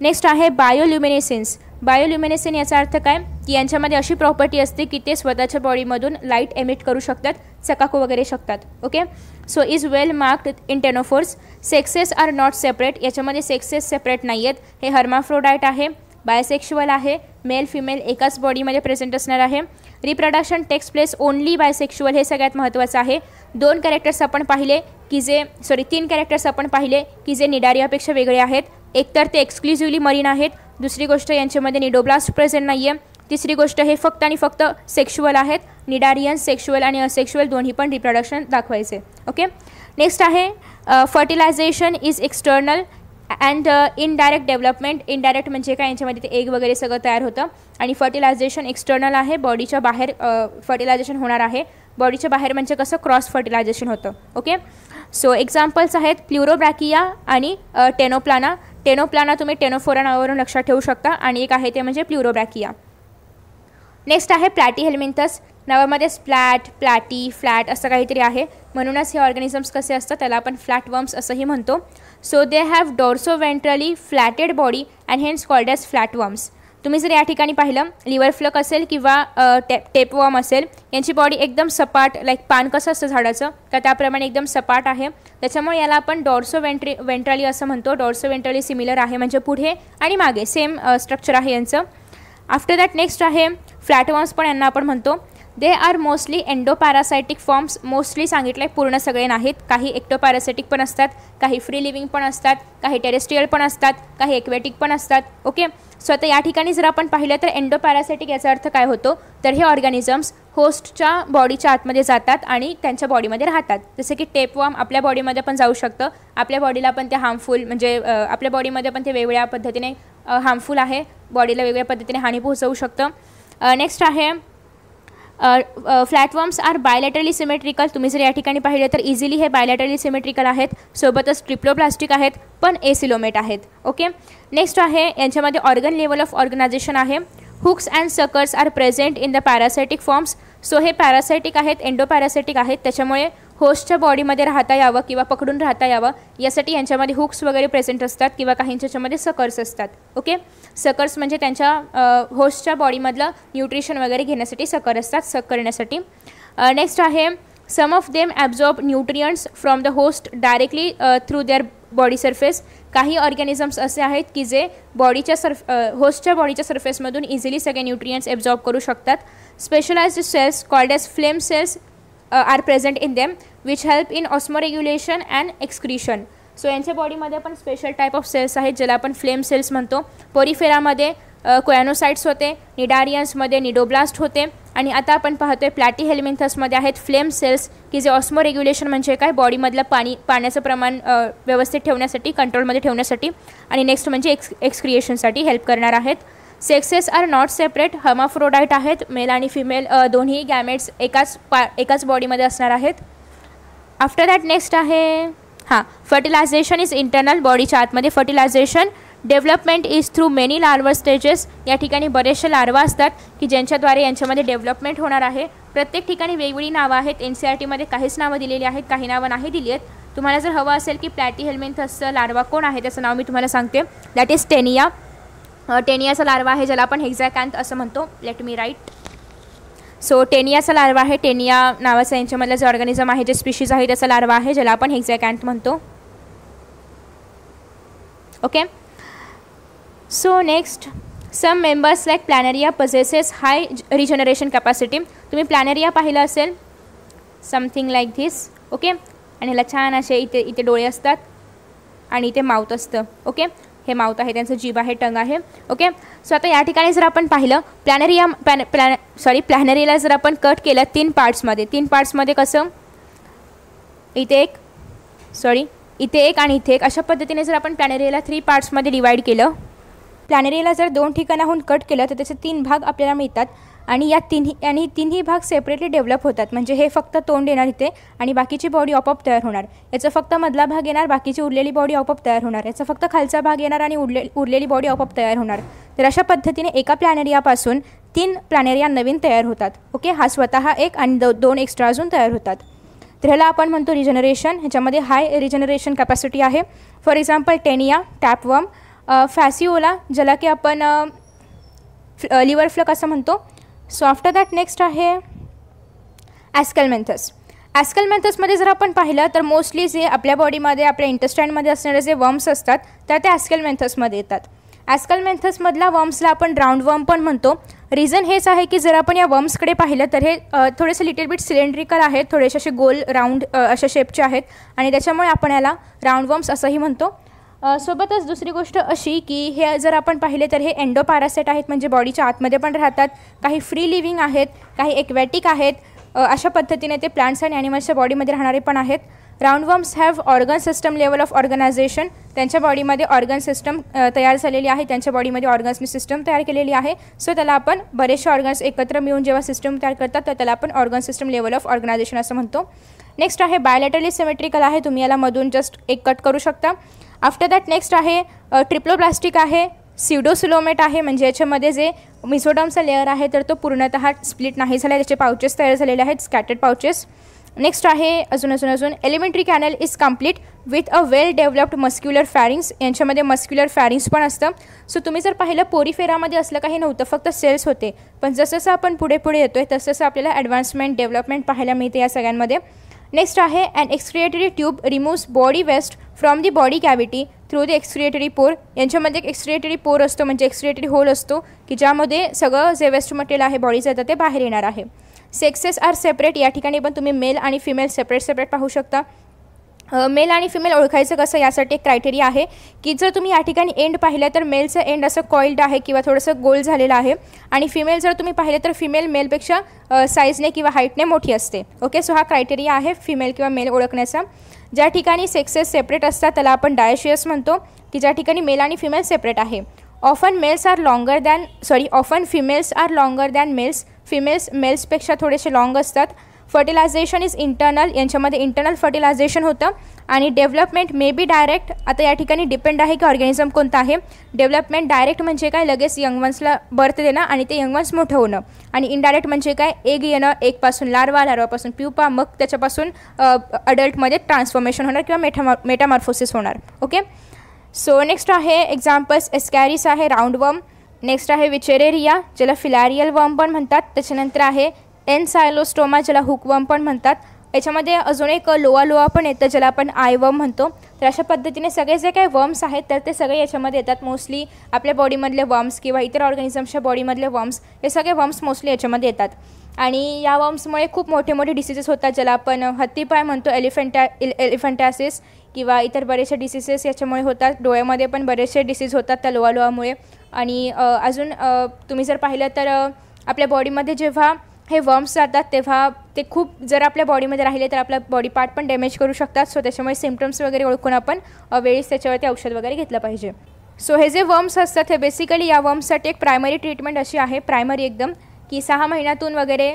नेक्स्ट आहे बायोल्युमिनेसेन्स बायोल्युमिनेसेन याचा अर्थ काय की यांच्यामध्ये अशी प्रॉपर्टी असते की ते स्वतःच्या बॉडीमधून लाईट एमिट करू शकतात चकाकू वगैरे शकतात okay so is well marked in ctenophores sexes are not separate याच्यामध्ये सेक्सेस सेपरेट नाही आहेत हे हर्माफ्रोडाईट आहे बायसेक्शुअल आहे मेल फिमेल एकाच बॉडीमध्ये प्रेझेंट असणार आहे reproduction takes place only by sexual हे सगळ्यात महत्त्वाचं आहे दोन कॅरेक्टर्स आपण पाहिले की जे सॉरी तीन कॅरेक्टर्स आपण पाहिले की जे निडारियापेक्षा वेगळे आहेत एकतर ते एक्सक्लुझिव्हली मरीन आहेत दुसरी गोष्ट यांच्यामध्ये निडोब्लास्ट प्रेझेंट नाही आहे तिसरी गोष्ट हे फक्त आणि फक्त सेक्शुअल आहेत निडारियन सेक्शुअल आणि असेक्शुअल दोन्ही पण रिप्रोडक्शन दाखवायचे ओके नेक्स्ट आहे fertilisation is external and indirect development indirect म्हणजे काय यांच्यामध्ये ते एग वगैरे सगळं तयार होतं आणि फर्टिलायझेशन एक्सटर्नल आहे बॉडीच्या बाहेर फर्टिलायझेशन होणार आहे बॉडीच्या बाहेर म्हणजे कसं क्रॉस फर्टिलायझेशन होतं ओके सो एक्झाम्पल्स आहेत प्लुरोब्रॅकिया आणि टेनोप्लाना टेनोप्लाना तुम्ही टेनोफोरा नावावरून लक्षात ठेवू शकता आणि एक आहे ते म्हणजे प्लुरोब्रॅकिया नेक्स्ट आहे प्लॅटी हेल्मिंथस नावामध्ये स्प्लॅट प्लॅटी फ्लॅट असं काहीतरी आहे म्हणूनच हे ऑर्गॅनिझम्स कसे असतात त्याला आपण फ्लॅट वर्म्स असंही म्हणतो so they have ventrally flatted body and hence called as flatworms तुम्ही जर या ठिकाणी पाहिलं लिव्हर फ्लक असेल किंवा टेप टेपवॉर्म असेल यांची बॉडी एकदम सपाट लाईक पान कसं असतं झाडाचं तर त्याप्रमाणे एकदम सपाट आहे त्याच्यामुळे याला आपण डॉर्सो वेंट्री वेंट्राली असं म्हणतो डॉर्सो वेंट्राली सिमिलर आहे म्हणजे पुढे आणि मागे सेम स्ट्रक्चर आहे यांचं आफ्टर दॅट नेक्स्ट आहे फ्लॅटवॉर्म्स पण यांना आपण म्हणतो they are mostly endoparasitic forms mostly सांगितले पूर्ण सगळे नाहीत काही एक्टोपॅरासायटिक पण असतात काही फ्री लिव्हिंग पण असतात काही टेरेस्ट्रियल पण असतात काही एक्वेटिक पण असतात ओके सो आता या ठिकाणी जर आपण पाहिलं तर एन्डोपॅरासायटिक याचा अर्थ काय होतो तर हे ऑर्गॅनिझम्स होस्टच्या बॉडीच्या आतमध्ये जातात आणि त्यांच्या बॉडीमध्ये राहतात जसं की टेपवॉर्म आपल्या बॉडीमध्ये पण जाऊ शकतं आपल्या बॉडीला पण ते हार्मफुल म्हणजे आपल्या बॉडीमध्ये पण ते वेगळ्या पद्धतीने हार्मफुल आहे बॉडीला वेगळ्या पद्धतीने हानी पोहोचवू शकतं नेक्स्ट आहे फ्लॅटफॉर्म्स आर बायलॅटरली सिमेट्रिकल तुम्ही जर या ठिकाणी पाहिले तर इझिली हे बायलॅटरली सिमेट्रिकल आहेत सोबतच ट्रिप्लोप्लास्टिक आहेत पण एसिलोमेट आहेत ओके नेक्स्ट आहे यांच्यामध्ये ऑर्गन लेवल ऑफ ऑर्गनायझेशन आहे hooks and suckers are present in the parasitic forms so हे पॅरासायटिक आहेत एंडोपॅरासायटिक आहेत त्याच्यामुळे होस्टच्या बॉडीमध्ये राहता यावं किंवा पकडून राहता यावं यासाठी यांच्यामध्ये हुक्स वगैरे प्रेझेंट असतात किंवा काहींच्यामध्ये सकर्स असतात ओके सकर्स म्हणजे त्यांच्या होस्टच्या बॉडीमधलं न्यूट्रिशन वगैरे घेण्यासाठी सकर असतात सक करण्यासाठी नेक्स्ट आहे some of them absorb nutrients from the host directly through their body surface काही ऑर्गॅनिझम्स असे आहेत की जे बॉडीच्या सर्फ होस्टच्या बॉडीच्या सर्फेसमधून इझिली सगळे न्यूट्रियन्स ॲब्झॉर्ब करू शकतात specialized cells called as flame cells are present in them which help in osmoregulation and excretion so यांच्या बॉडीमध्ये पण स्पेशल टाईप ऑफ सेल्स आहेत ज्याला आपण फ्लेम सेल्स म्हणतो पोरिफेरामध्ये कोयॅनोसाइट्स होते निडारियन्समध्ये निडोब्लास्ट होते आणि आता आपण पाहतोय प्लॅटी हेल्मिंथसमध्ये आहेत फ्लेम सेल्स की जे ऑस्मो रेग्युलेशन म्हणजे काय बॉडीमधलं पाणी पाण्याचं प्रमाण व्यवस्थित ठेवण्यासाठी कंट्रोलमध्ये ठेवण्यासाठी आणि नेक्स्ट म्हणजे एक्स एक्सक्रिएशनसाठी हेल्प करणार आहेत sexes are not separate hermaphrodite आहेत मेल आणि फिमेल दोन्ही गॅमेट्स एकाच पा एकाच बॉडीमध्ये असणार आहेत आफ्टर दॅट नेक्स्ट आहे हां फर्टिलायझेशन इज इंटरनल बॉडीच्या आतमध्ये fertilization development is through many larval stages या ठिकाणी बरेचसे लार्वा असतात की ज्यांच्याद्वारे यांच्यामध्ये डेव्हलपमेंट होणार आहे प्रत्येक ठिकाणी वेगवेगळी नावं आहेत एन सी आर e टीमध्ये काहीच नावं दिलेली आहेत काही नावं नाही दिली आहेत तुम्हाला जर हवं असेल की प्लॅटी हेल्मेंथसचं लार्वा कोण आहे त्याचं नाव मी तुम्हाला सांगते दॅट इज टेनिया टेनियाचा लार्वा आहे ज्याला आपण हेक्झॅकॅन्थ असं म्हणतो लेट मी राईट सो टेनियाचा लार्वा आहे टेनिया नावाचं यांच्यामधलं जे ऑर्गॅनिझम आहे जे स्पिशीज आहे त्याचा लार्वा आहे ज्याला आपण हेक्झॅकॅन्थ म्हणतो okay so next some members like Planaria possesses high regeneration capacity तुम्ही प्लॅनेरिया पाहिलं असेल समथिंग लाईक धिस ओके आणि ह्याला छान असे इथे इथे डोळे असतात आणि इथे माउथ असतं ओके हे माउथ आहे त्यांचं जीभ आहे टंग आहे ओके सो आता या ठिकाणी जर आपण पाहिलं प्लॅनेरिया प्लॅन प्लॅन सॉरी प्लॅनरीला जर आपण कट केलं तीन पार्ट्समध्ये तीन पार्ट्समध्ये कसं इथे एक सॉरी इथे एक आणि इथे एक अशा पद्धतीने जर आपण प्लॅनेरियाला थ्री पार्ट्समध्ये डिवाईड केलं प्लॅनेरियाला जर दोन ठिकाणाहून कट केलं तर त्याचे तीन भाग आपल्याला मिळतात आणि या तिन्ही आणि तिन्ही भाग सेपरेटली डेव्हलप होतात म्हणजे हे फक्त तोंड येणार इथे आणि बाकीची बॉडी ऑपअप तयार होणार याचा फक्त मधला भाग येणार बाकीची उरलेली बॉडी ऑपअप तयार होणार याचा फक्त खालचा भाग येणार आणि उरले उरलेली बॉडी ऑपअप तयार होणार तर अशा पद्धतीने एका प्लॅनेरियापासून तीन प्लॅनेरिया नवीन तयार होतात ओके हा स्वतः एक आणि दोन एक्स्ट्रा अजून तयार होतात तर ह्याला आपण म्हणतो रिजनरेशन ह्याच्यामध्ये हाय रिजनरेशन कॅपॅसिटी आहे for example Taenia tapeworm Fasciola ज्याला की आपण लिवर फ्लक असं म्हणतो सो आफ्टर दॅट नेक्स्ट आहे ॲस्कलमेंथस ॲस्कलमेंथसमध्ये जर आपण पाहिलं तर मोस्टली जे आपल्या बॉडीमध्ये आपल्या इंटेस्टाईनमध्ये असणारे जे वर्म्स असतात त्या ते ॲस्कलमेंथसमध्ये येतात मेंथसमधल्या वर्म्सला आपण राऊंड वर्म पण म्हणतो रिझन हेच आहे की जर आपण या वर्म्सकडे पाहिलं तर हे थोडेसे लिटल बिट सिलेंड्रिकल आहेत थोडेसे असे गोल राऊंड अशा शेपचे आहेत आणि त्याच्यामुळे आपण याला राऊंड वर्म्स असंही म्हणतो सोबतच दुसरी गोष्ट अशी की हे जर आपण पाहिले तर हे एंडो आहेत म्हणजे बॉडीच्या आतमध्ये पण राहतात काही फ्री लिव्हिंग आहेत काही एक्वॅटिक आहेत अशा पद्धतीने ते प्लांट्स अँड ॲनिमल्सच्या बॉडीमध्ये राहणारे पण आहेत worms have organ system level of organization त्यांच्या बॉडीमध्ये ऑर्गन सिस्टम तयार झालेली आहे त्यांच्या बॉडीमध्ये ऑर्गन्सनी सिस्टम तयार केलेली आहे सो त्याला आपण बरेचसे ऑर्गन्स एकत्र मिळून जेव्हा सिस्टम तयार करतात तर त्याला आपण organ system level of organization असं म्हणतो नेक्स्ट आहे बायोलॅटरली सिमेट्रिकल आहे तुम्ही याला मधून जस्ट एक कट करू शकता आफ्टर दॅट नेक्स्ट आहे ट्रिप्लोप्लास्टिक आहे सिडोसिलोमेट आहे म्हणजे याच्यामध्ये जे मिझोडॉमचा लेअर आहे तर तो पूर्णतः स्प्लिट नाही झाला त्याचे पाउचेस तयार झालेले आहेत स्कॅटर्ड पाउचेस नेक्स्ट आहे अजून अजून अजून alimentary canal is complete with a well developed muscular pharynx यांच्यामध्ये मस्क्युलर फॅरिंग्स पण असतं सो तुम्ही जर पाहिलं पोरीफेरामध्ये असलं काही नव्हतं फक्त सेल्स होते पण जसं आपण पुढे पुढे येतोय आहे तसं आपल्याला ॲडव्हान्समेंट डेव्हलपमेंट पाहायला मिळते या सगळ्यांमध्ये नेक्स्ट आहे and excretory tube removes body waste from the body cavity through the excretory pore यांच्यामध्ये एक एक्सक्रिएटरी पोर असतो म्हणजे एक्सक्रिएटरी होल असतो की ज्यामध्ये सगळं जे वेस्ट मटेरियल आहे बॉडीचं तर ते बाहेर येणार आहे सेक्सेस आर सेपरेट या ठिकाणी पण तुम्ही मेल आणि फिमेल सेपरेट सेपरेट पाहू शकता मेल आणि फिमेल ओळखायचं कसं यासाठी एक क्रायटेरिया आहे की जर तुम्ही या ठिकाणी एंड पाहिलं तर मेलचं एंड असं कॉइल्ड आहे किंवा थोडंसं गोल झालेलं आहे आणि फिमेल जर तुम्ही पाहिलं तर फिमेल मेलपेक्षा साईजने किंवा हाईटने मोठी असते ओके सो हा क्रायटेरिया आहे फिमेल किंवा मेल ओळखण्याचा ज्या ठिकाणी सेक्सेस सेपरेट असतात त्याला आपण डायशियस म्हणतो की ज्या ठिकाणी मेल आणि फिमेल सेपरेट आहे often males are longer than sorry often females are longer than males females मेल्सपेक्षा थोडेसे लॉंग असतात फर्टिलायझेशन इज इंटरनल यांच्यामध्ये इंटरनल फर्टिलायझेशन होतं आणि डेव्हलपमेंट मे बी डायरेक्ट आता या ठिकाणी डिपेंड आहे की ऑर्गॅनिझम कोणता आहे डेव्हलपमेंट डायरेक्ट म्हणजे काय लगेच यंग वन्सला बर्थ देणं आणि ते यंग वन्स मोठं होणं आणि इनडायरेक्ट म्हणजे काय एग येणं एगपासून लार्वा लार्वापासून प्युपा मग त्याच्यापासून अडल्टमध्ये ट्रान्सफॉर्मेशन होणार किंवा मेटामा मेटामॉर्फोसिस होणार ओके सो नेक्स्ट आहे एक्झाम्पल्स एस्कॅरिस आहे राऊंड वर्म नेक्स्ट आहे विचेरेरिया ज्याला फिलारियल वर्म पण म्हणतात त्याच्यानंतर आहे एनसायलोस्टोमा ज्याला हुकवम पण म्हणतात याच्यामध्ये अजून एक लोवा लोवा पण येतं ज्याला आपण आयवम म्हणतो तर अशा पद्धतीने सगळे जे काही वर्म्स आहेत तर ते सगळे याच्यामध्ये येतात मोस्टली आपल्या बॉडीमधले वर्म्स किंवा इतर ऑर्गॅनिझम्सच्या बॉडीमधले वर्म्स हे सगळे वर्म्स मोस्टली याच्यामध्ये येतात आणि या वर्म्समुळे खूप मोठे मोठे डिसिजेस होतात ज्याला आपण हत्तीपाय म्हणतो एलिफंटा एलिफंटासिस किंवा इतर बरेचसे डिसीजेस याच्यामुळे होतात डोळ्यामध्ये पण बरेचसे डिसीज होतात त्या लोवा लोहामुळे आणि अजून तुम्ही जर पाहिलं तर आपल्या बॉडीमध्ये जेव्हा हे वर्म्स जातात तेव्हा ते खूप जर आपल्या बॉडीमध्ये राहिले तर आपला बॉडी पार्ट पण डॅमेज करू शकतात सो त्याच्यामुळे सिमटम्स वगैरे ओळखून आपण वेळीच त्याच्यावरती औषध वगैरे घेतलं पाहिजे सो हे जे वर्म्स असतात हे बेसिकली या वर्म्ससाठी एक प्रायमरी ट्रीटमेंट अशी आहे प्रायमरी एकदम की सहा महिन्यातून वगैरे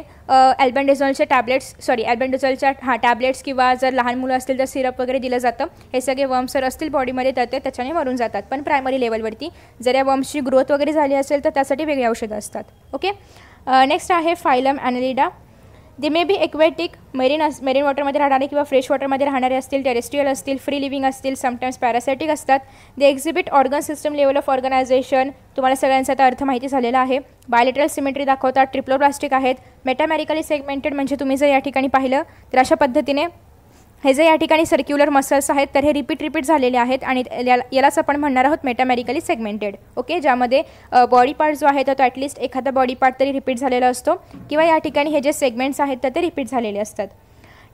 ॲल्बेंडेझॉलच्या टॅबलेट्स सॉरी ॲल्बेंडेझॉलच्या हा टॅबलेट्स किंवा जर लहान मुलं असतील तर सिरप वगैरे दिलं जातं हे सगळे वर्म्स जर असतील बॉडीमध्ये तर ते त्याच्याने मरून जातात पण प्रायमरी लेवलवरती जर या वर्म्सची ग्रोथ वगैरे झाली असेल तर त्यासाठी वेगळी औषधं असतात ओके नेक्स्ट आहे phylum Annelida they may be aquatic marine अस मेरीन वॉटरमध्ये राहणारे किंवा फ्रेश वॉटरमध्ये राहणारे असतील टेरेस्ट्रियल असतील फ्री लिव्हिंग असतील समटाईम्स पॅरासायटिक असतात they exhibit organ system level of organization तुम्हाला सगळ्यांचा आता अर्थ माहिती झालेला आहे बायलेटरल सिमेंट्री दाखवतात ट्रिप्लोप्लास्टिक आहेत मेटामॅरिकली सेगमेंटेड म्हणजे तुम्ही जर या ठिकाणी पाहिलं तर अशा पद्धतीने हे जे या ठिकाणी सर्क्युलर मसल्स आहेत तर हे रिपीट रिपीट झालेले आहेत आणि यालाच आपण म्हणणार आहोत मेटामेरिकली सेगमेंटेड ओके ज्यामध्ये बॉडी पार्ट जो आहे तर तो ॲटलिस्ट एखादा बॉडी पार्ट तरी रिपीट झालेला असतो किंवा या ठिकाणी हे जे सेगमेंट्स आहेत तर ते रिपीट झालेले असतात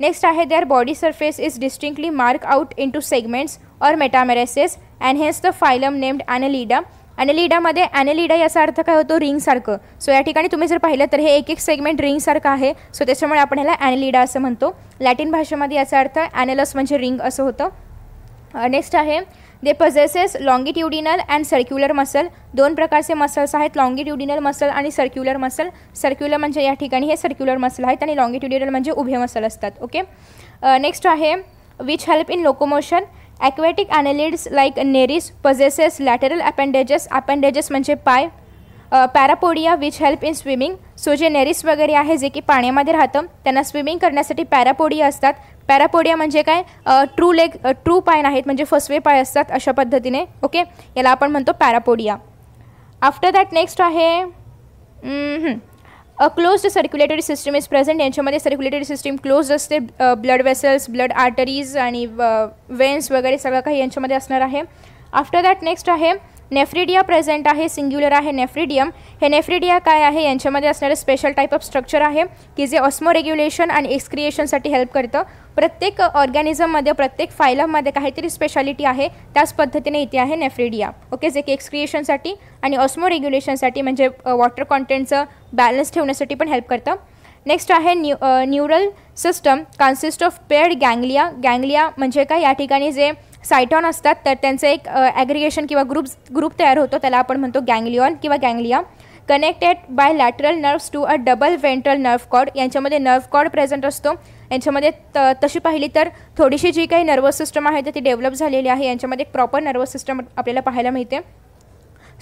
नेक्स्ट आहे their body surface is distinctly mark out in two segments or metameres and hence the phylum named Annelida ॲनेलिडामध्ये ॲनेलिडा याचा अर्थ काय होतो रिंगसारखं सो या ठिकाणी तुम्ही जर पाहिलं तर हे एक एक सेगमेंट रिंगसारखं आहे सो त्याच्यामुळे आपण ह्याला ॲनेलिडा असं म्हणतो लॅटिन भाषेमध्ये याचा अर्थ ॲनेलस म्हणजे रिंग असं होतं नेक्स्ट आहे they possess longitudinal and circular muscle दोन प्रकारचे मसल्स आहेत लॉंगिट्युडिनल मसल आणि सर्क्युलर मसल सर्क्युलर म्हणजे या ठिकाणी हे सर्क्युलर मसल आहेत आणि लॉंगिट्युडिनल म्हणजे उभे मसल असतात ओके नेक्स्ट आहे which help in locomotion aquatic annelids like Nereis possess lateral appendages appendages म्हणजे पाय parapodia which help in swimming so जे नेरिस वगैरे आहे जे की पाण्यामध्ये राहतं त्यांना स्विमिंग करण्यासाठी पॅरापोडिया असतात पॅरापोडिया म्हणजे काय ट्रू लेग ट्रू पाय नाहीत म्हणजे फसवे पाय असतात अशा पद्धतीने ओके याला आपण म्हणतो पॅरापोडिया आफ्टर दॅट नेक्स्ट आहे a closed circulatory system is present यांच्यामध्ये सर्क्युलेटरी सिस्टीम क्लोज असते ब्लड वेसल्स ब्लड आर्टरीज आणि वेन्स वगैरे सगळं काही यांच्यामध्ये असणार आहे आफ्टर दॅट नेक्स्ट आहे नेफ्रिडिया प्रेझेंट आहे सिंग्युलर आहे नेफ्रिडियम हे नेफ्रिडिया काय आहे यांच्यामध्ये असणारं स्पेशल टाईप ऑफ स्ट्रक्चर आहे की जे ऑस्मो रेग्युलेशन आणि एक्सक्रिएशनसाठी हेल्प करतं प्रत्येक ऑर्गॅनिझममध्ये प्रत्येक फायलममध्ये काहीतरी स्पेशालिटी आहे त्याच पद्धतीने इथे आहे नेफ्रिडिया ओके जे की एक्सक्रिएशनसाठी आणि ऑस्मो रेग्युलेशनसाठी म्हणजे वॉटर कॉन्टेंटचं बॅलन्स ठेवण्यासाठी पण हेल्प करतं नेक्स्ट आहे न्यू neural system consist of paired ganglia ganglia म्हणजे काय या ठिकाणी जे सायटॉन असतात तर त्यांचं एक ॲग्रिगेशन किंवा ग्रुप ग्रुप तयार होतो त्याला आपण म्हणतो गँगलिओन किंवा ganglia connected by lateral nerves to a double ventral nerve cord यांच्यामध्ये नर्व्ह कॉड प्रेझेंट असतो यांच्यामध्ये त तशी पाहिली तर थोडीशी जी काही नर्वस सिस्टम आहे ती डेव्हलप झालेली आहे यांच्यामध्ये एक प्रॉपर नर्वस सिस्टम आपल्याला पाहायला मिळते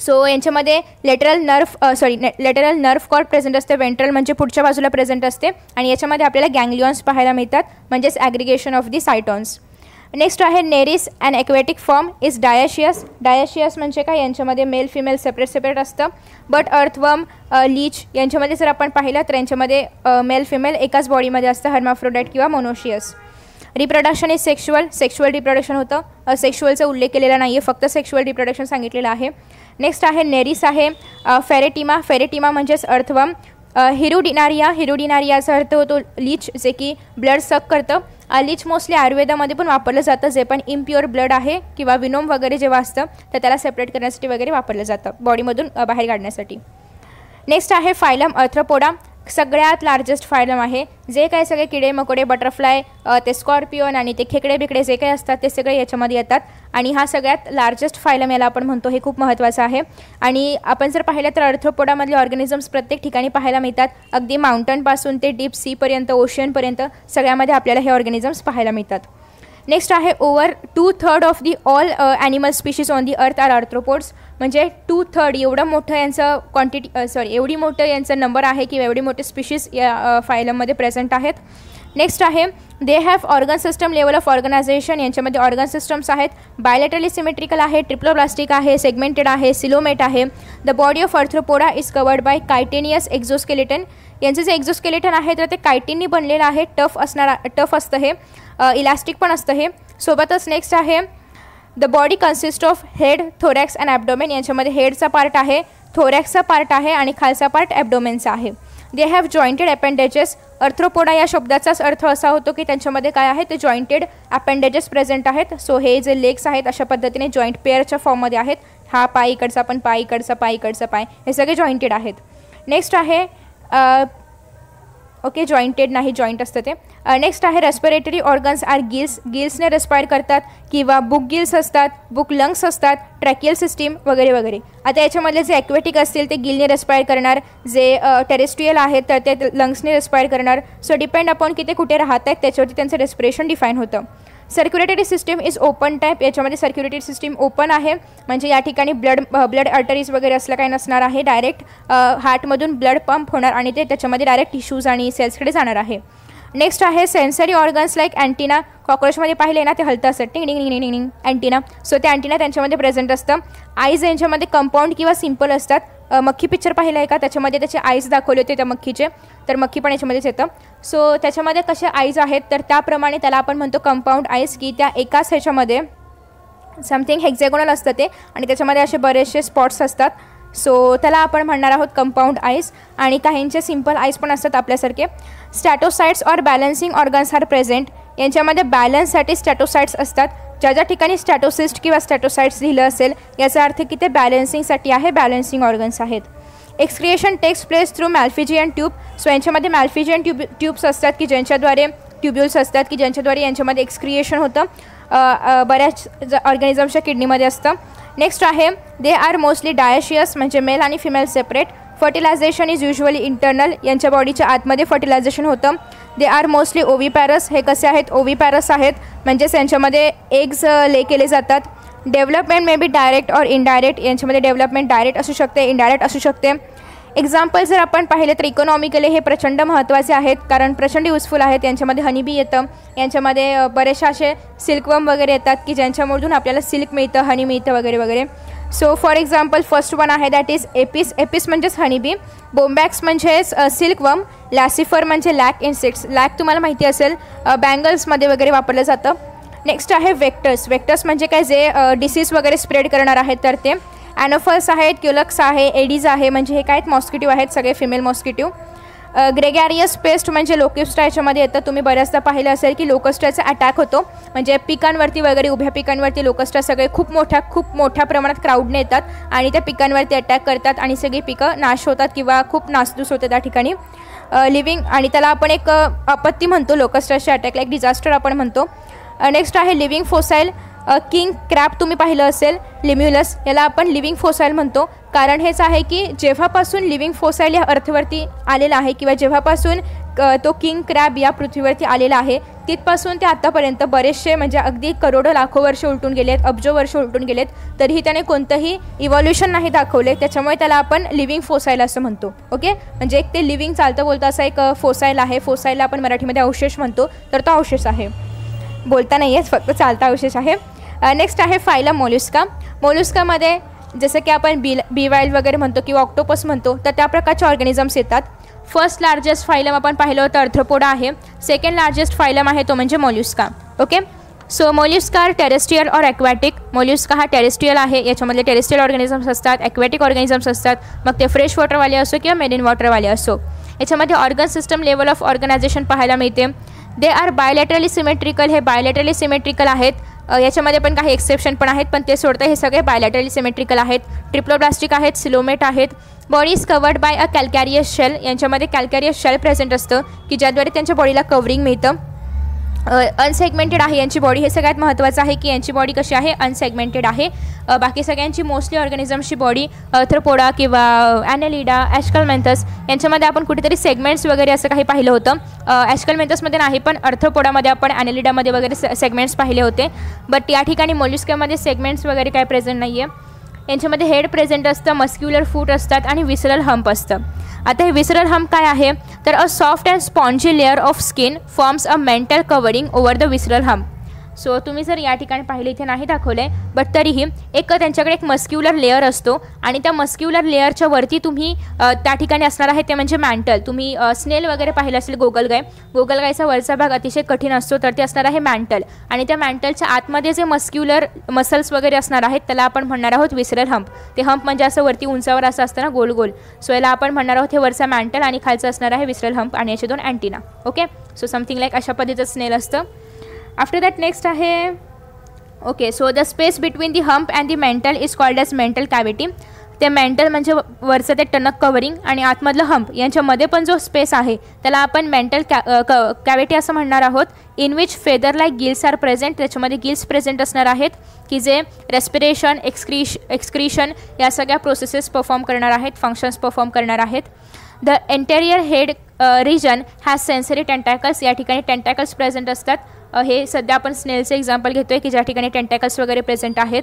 सो यांच्यामध्ये lateral nerve sorry lateral nerve cord present असते वेंट्रल म्हणजे पुढच्या बाजूला प्रेझेंट असते आणि याच्यामध्ये आपल्याला गँगलियॉन्स पाहायला मिळतात म्हणजेच aggregation of the cytons next आहे Nereis and aquatic form is dioecious dioecious म्हणजे काय यांच्यामध्ये मेल फिमेल सेपरेट सेपरेट असतं बट अर्थवम लीच यांच्यामध्ये जर आपण पाहिलं तर यांच्यामध्ये मेल uh, फिमेल एकाच बॉडीमध्ये असतं हर्माफ्रोडाईट किंवा monoecious reproduction is sexual sexual reproduction होतं सेक्शुअलचा uh, उल्लेख केलेला नाही आहे फक्त सेक्शुअल रिप्रोडक्शन सांगितलेलं आहे नेक्स्ट आहे नेरिस आहे फेरेटिमा uh, फेरेटिमा म्हणजेच अर्थवम हिरुडिनारिया हिरुडिनारियाचा अर्थ होतो लीच जे की ब्लड सक करतं अलीच मोस्टली आयुर्वेदामध्ये पण वापरलं जातं जे पण इम्प्युअर ब्लड आहे किंवा विनोम वगैरे जेव्हा असतं तर त्याला सेपरेट करण्यासाठी वगैरे वापरलं जातं बॉडीमधून बाहेर काढण्यासाठी नेक्स्ट आहे फायलम अर्थ्रोपोडा सगळ्यात लार्जेस्ट फायलम आहे जे काय सगळे किडे मकोडे बटरफ्लाय ते स्कॉर्पिओन आणि ते खेकडे बिकडे जे काही असतात ते सगळे याच्यामध्ये येतात आणि हा सगळ्यात लार्जेस्ट फायलम याला आपण म्हणतो हे खूप महत्त्वाचं आहे आणि आपण जर पाहिलं तर अर्थ्रोपोडामधले ऑर्गॅनिझम्स प्रत्येक ठिकाणी पाहायला मिळतात अगदी माउंटनपासून ते डीप सीपर्यंत ओशियनपर्यंत सगळ्यामध्ये आपल्याला हे ऑर्गॅनिझम्स पाहायला मिळतात नेक्स्ट आहे over two third of the all animal species on the earth are arthropods म्हणजे टू थर्ड एवढं मोठं यांचं क्वांटिटी सॉरी एवढी मोठं यांचं नंबर आहे किंवा एवढी मोठे स्पिशीज या फायलममध्ये प्रेझेंट आहेत नेक्स्ट आहे they have organ system level of organization यांच्यामध्ये ऑर्गन सिस्टम्स आहेत बायलेटरली सिमेट्रिकल आहे प्लास्टिक आहे सेगमेंटेड आहे सिलोमेट आहे the body of Arthropoda is covered by chitinous exoskeleton यांचं जे एक्झोस्केलेटन आहे तर ते कायटिननी बनलेलं आहे टफ असणारा टफ असतं हे इलास्टिक पण असतं हे सोबतच नेक्स्ट आहे the body consist of head thorax and abdomen यांच्यामध्ये हेडचा पार्ट आहे थोरॅक्सचा पार्ट आहे आणि खालचा पार्ट ॲबडोमेनचा आहे they have jointed appendages Arthropoda या शब्दाचाच अर्थ असा होतो की त्यांच्यामध्ये काय आहे ते जॉईंटेड अपेंडेजेस प्रेझेंट आहेत सो हे जे लेग्स आहेत अशा पद्धतीने जॉईंट पेअरच्या फॉर्ममध्ये आहेत हा पाय इकडचा पण पाय इकडचा पाय इकडचा पाय हे सगळे जॉईंटेड आहेत नेक्स्ट आहे ओके जॉईंटेड नाही जॉईंट असतं ते नेक्स्ट आहे रेस्पिरेटरी ऑर्गन्स आर गिल्स गिल्सने रेस्पायर करतात किंवा बुक गिल्स असतात बुक लंग्स असतात ट्रॅकियल सिस्टीम वगैरे वगैरे आता याच्यामधले जे ॲक्वेटिक असतील ते गिलने रेस्पायर करणार जे टेरेस्ट्रियल आहेत तर ते लंग्सने रेस्पायर करणार सो डिपेंड अपॉन की ते कुठे राहत आहेत त्याच्यावरती त्यांचं रेस्पिरेशन डिफाईन होतं circulatory system is open type याच्यामध्ये सर्क्युलेटरी सिस्टीम ओपन आहे म्हणजे या ठिकाणी ब्लड ब्लड आर्टरीज वगैरे असलं काही नसणार आहे डायरेक्ट हार्टमधून ब्लड पंप होणार आणि ते त्याच्यामध्ये डायरेक्ट टिश्यूज आणि सेल्सकडे जाणार आहे नेक्स्ट आहे सेन्सरी ऑर्गन्स लाईक अँटिना कॉक्रोचमध्ये पाहिले ना ते हलतं असतं टिंग डिंग अँटिना सो ते अँटिना त्यांच्यामध्ये प्रेझेंट असतं आईज यांच्यामध्ये कंपाऊंड किंवा सिम्पल असतात मक्खी पिक्चर पाहिलं आहे का त्याच्यामध्ये त्याचे आईज दाखवले होते त्या मक्खीचे तर मक्खी पण याच्यामध्येच येतं सो त्याच्यामध्ये कसे आईज आहेत तर त्याप्रमाणे त्याला आपण म्हणतो कंपाऊंड आईज की त्या एकाच ह्याच्यामध्ये समथिंग हेक्झॅगोनल असतं ते आणि त्याच्यामध्ये असे बरेचसे स्पॉट्स असतात सो त्याला आपण म्हणणार आहोत कंपाऊंड आईस आणि काहींचे सिम्पल आईज पण असतात आपल्यासारखे स्टॅटोसाइट्स और बॅलन्सिंग ऑर्गन्स आर प्रेझेंट यांच्यामध्ये बॅलन्ससाठी स्टॅटोसाइट्स असतात ज्या ज्या ठिकाणी स्टॅटोसिस्ट किंवा स्टॅटोसाइट्स लिहिलं असेल याचा अर्थ की ते बॅलन्सिंगसाठी आहे बॅलन्सिंग ऑर्गन्स आहेत excretion takes place through Malpighian tube so यांच्यामध्ये मॅल्फिजियन ट्यूब ट्यूब्स असतात की ज्यांच्याद्वारे ट्युब्युल्स असतात की ज्यांच्याद्वारे यांच्यामध्ये एक्सक्रिएशन होतं बऱ्याच ऑर्गॅनिझमच्या किडनीमध्ये असतं नेक्स्ट आहे दे आर मोस्टली डायशियस म्हणजे मेल आणि female separate fertilization is usually internal यांच्या बॉडीच्या आतमध्ये फर्टिलायझेशन होतं दे आर मोस्टली ओवी पॅरस हे कसे आहेत ओवी पॅरस आहेत म्हणजेच यांच्यामध्ये एग्ज ले केले जातात डेव्हलपमेंट मे बी डायरेक्ट और इनडायरेक्ट यांच्यामध्ये डेव्हलपमेंट डायरेक्ट असू शकते इनडायरेक्ट असू शकते एक्झाम्पल जर आपण पाहिले तर इकॉनॉमिकली हे प्रचंड महत्त्वाचे आहेत कारण प्रचंड युजफुल आहेत यांच्यामध्ये हनीबी येतं यांच्यामध्ये बरेचशा असे सिल्कवम वगैरे येतात की ज्यांच्यामधून आपल्याला सिल्क मिळतं हनी मिळतं वगैरे वगैरे so for example first one आहे दॅट इज एपिस एपिस म्हणजेच हनीबी बोम्बॅक्स म्हणजेच सिल्कवम लॅसिफर म्हणजे लॅक इन्सेक्ट्स लॅक तुम्हाला माहिती असेल बँगल्समध्ये वगैरे वापरलं जातं नेक्स्ट आहे वेक्टर्स वेक्टर्स म्हणजे काय जे डिसीज वगैरे स्प्रेड करणार आहेत तर ते ॲनोफर्स आहेत क्युलक्स आहे एडीज आहे म्हणजे हे काय आहेत मॉस्किट्यू आहेत सगळे फिमेल मॉस्किट्यू ग्रेगॅरियस पेस्ट म्हणजे लोकेस्टा याच्यामध्ये येतं तुम्ही बऱ्याचदा पाहिलं असेल की लोकस्टाचा अटॅक होतो म्हणजे पिकांवरती वगैरे उभ्या पिकांवरती लोकस्टा सगळे खूप मोठ्या खूप मोठ्या प्रमाणात क्राऊडने येतात आणि त्या पिकांवरती अटॅक करतात आणि सगळी पिकं नाश होतात किंवा खूप नासधूस होते त्या ठिकाणी लिव्हिंग आणि त्याला आपण एक आपत्ती म्हणतो लोकस्टाच्या अटॅकला एक डिझास्टर आपण म्हणतो नेक्स्ट आहे लिव्हिंग फोसाईल किंग क्रॅप तुम्ही पाहिलं असेल लिम्युलस याला आपण लिव्हिंग फोसाईल म्हणतो कारण हेच आहे की जेव्हापासून लिव्हिंग फोसाईल या अर्थवरती आलेला आहे किंवा जेव्हापासून तो किंग क्रॅब या पृथ्वीवरती आलेला आहे तिथपासून ते आत्तापर्यंत बरेचसे म्हणजे अगदी करोडो लाखो वर्ष उलटून गेलेत अब्जो वर्ष उलटून गेलेत तरीही त्याने कोणतंही इव्हॉल्युशन नाही दाखवले त्याच्यामुळे त्याला आपण लिव्हिंग फोसाईल असं म्हणतो ओके म्हणजे एक ते लिव्हिंग चालतं बोलतं असं एक फोसाईल आहे फोसाईलला आपण मराठीमध्ये अवशेष म्हणतो तर तो अवशेष आहे बोलता नाही आहे फक्त चालता अवशेष आहे नेक्स्ट आहे फायला मोल्युस्का मोलुस्कामध्ये जसं की आपण बी बी वाईल वगैरे म्हणतो किंवा ऑक्टोपस म्हणतो तर त्या प्रकारचे ऑर्गॅनिझम्स येतात फर्स्ट लार्जेस्ट फायलम आपण पाहिलं होतं अर्थ्रोपोडा आहे सेकंड लार्जेस्ट फायलम आहे तो म्हणजे Mollusca okay so Mollusca terrestrial और ॲक्वॅटिक मोल्युस्का हा टेरेस्ट्रियल आहे याच्यामध्ये टेरेस्ट्रियल ऑर्गनिझम्स असतात ॲक्वॅटिक ऑर्गॅनिझम्स असतात मग ते फ्रेश वॉटरवाले असो किंवा मेरीन वॉटरवाले असो याच्यामध्ये organ system level of organisation पाहायला मिळते दे आर बायोलेटरली सिमेट्रिकल हे बायोलेटरली सिमेट्रिकल आहेत याच्यामध्ये पण काही एक्सेप्शन पण आहेत पण ते सोडतं हे सगळे बायलेटरली सिमेट्रिकल आहेत ट्रिप्लोप्लास्टिक आहेत सिलोमेट आहेत body is covered by a calcareous shell यांच्यामध्ये कॅल्कॅरियस शेल प्रेझेंट असतं की ज्याद्वारे त्यांच्या बॉडीला कवरिंग मिळतं अनसेगमेंटेड आहे यांची बॉडी हे सगळ्यात महत्त्वाचं आहे की यांची बॉडी कशी आहे अनसेगमेंटेड आहे बाकी सगळ्यांची मोस्टली ऑर्गॅनिझम्सची बॉडी अर्थ्रोपोडा किंवा ॲनेलिडा ॲशकलमेंथस यांच्यामध्ये आपण कुठेतरी सेगमेंट्स वगैरे असं काही पाहिलं होतं मेंथसमध्ये नाही पण अर्थ्रोपोडामध्ये आपण ॲनेलिडामध्ये वगैरे सेगमेंट्स पाहिले होते बट या ठिकाणी मोल्युस्कमध्ये सेगमेंट्स वगैरे काही प्रेझेंट नाही आहे यांच्यामध्ये हेड प्रेझेंट असतं मस्क्युलर फूट असतात आणि विसरल हंप असतं आता हे विसरल हम काय आहे तर a soft and spongy layer of skin forms a mantle covering over the visceral hump so तुम्ही जर या ठिकाणी पाहिले इथे नाही दाखवले बट तरीही एक त्यांच्याकडे एक मस्क्युलर लेअर असतो आणि त्या मस्क्युलर लेअरच्या वरती तुम्ही त्या ठिकाणी असणार आहे ते म्हणजे मॅन्टल तुम्ही स्नेल वगैरे पाहिलं असेल गोगलगाय गोगलगायचा वरचा भाग अतिशय कठीण असतो तर ते असणार आहे मॅन्टल आणि त्या मॅन्टलच्या आतमध्ये जे मस्क्युलर मसल्स वगैरे असणार आहेत त्याला आपण म्हणणार आहोत विसरल हंप ते हंप म्हणजे असं वरती उंचावर असं असतं ना गोल गोल सो याला आपण म्हणणार आहोत हे वरचा मॅन्टल आणि खालचं असणार आहे विसरल हंप आणि याचे दोन antenna okay so something like अशा पद्धतीचं स्नेल असतं आफ्टर दॅट नेक्स्ट आहे okay so the space between the hump and the mantle is called as mantle cavity ते मेंटल म्हणजे वरचं ते टनक कवरिंग आणि आतमधलं हंप यांच्यामध्ये पण जो स्पेस आहे त्याला आपण मेंटल कॅ कॅव्हिटी असं म्हणणार आहोत in which feather like gills are present त्याच्यामध्ये गिल्स प्रेझेंट असणार आहेत की जे रेस्पिरेशन एक्सक्रिश एक्सक्रिशन या सगळ्या प्रोसेसेस परफॉर्म करणार आहेत फंक्शन्स परफॉर्म करणार आहेत the anterior head region has sensory tentacles या ठिकाणी टेंटॅकल्स प्रेझेंट असतात हे सध्या आपण स्नेलचं एक्झाम्पल घेतो आहे की ज्या ठिकाणी टेंटॅकल्स वगैरे प्रेझेंट आहेत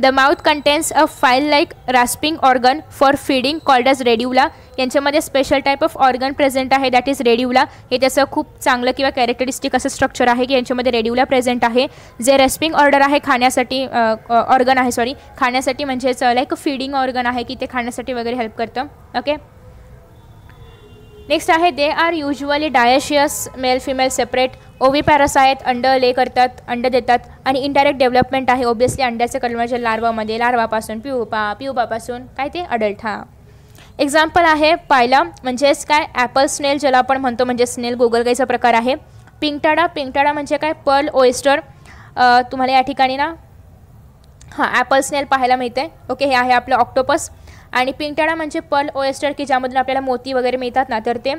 the mouth contains a file like rasping organ for feeding called as radula यांच्यामध्ये special type of organ present आहे दॅट इज रेडिओला हे त्याचं खूप चांगलं किंवा कॅरेक्टरिस्टिक असं स्ट्रक्चर आहे की यांच्यामध्ये रेडिवला प्रेझेंट आहे जे रेस्पिंग ऑर्डर आहे खाण्यासाठी ऑर्गन आहे सॉरी खाण्यासाठी म्हणजेच लाईक फीडिंग ऑर्गन आहे की ते खाण्यासाठी वगैरे हेल्प करतं ओके नेक्स्ट आहे they are usually dioecious male female separate ओवी पॅरस आहेत अंड ले करतात अंड देतात आणि इनडायरेक्ट डेव्हलपमेंट आहे ओबियसली अंड्याचे कलमाचे लार्वामध्ये लार्वापासून पिऊपा पिऊपापासून काय ते अडल्ट हा एक्झाम्पल आहे पायला म्हणजेच काय ॲपल स्नेल ज्याला आपण म्हणतो म्हणजे स्नेल गोगलगाईचा प्रकार आहे पिंकटाडा पिंकटाडा म्हणजे काय पर्ल ओयस्टर तुम्हाला या ठिकाणी ना हां ॲपल स्नेल पाहायला मिळते ओके हे आहे आपलं ऑक्टोपस आणि पिंगटाळा म्हणजे पल ओएस्टर की ज्यामधून आपल्याला मोती वगैरे मिळतात ना तर ते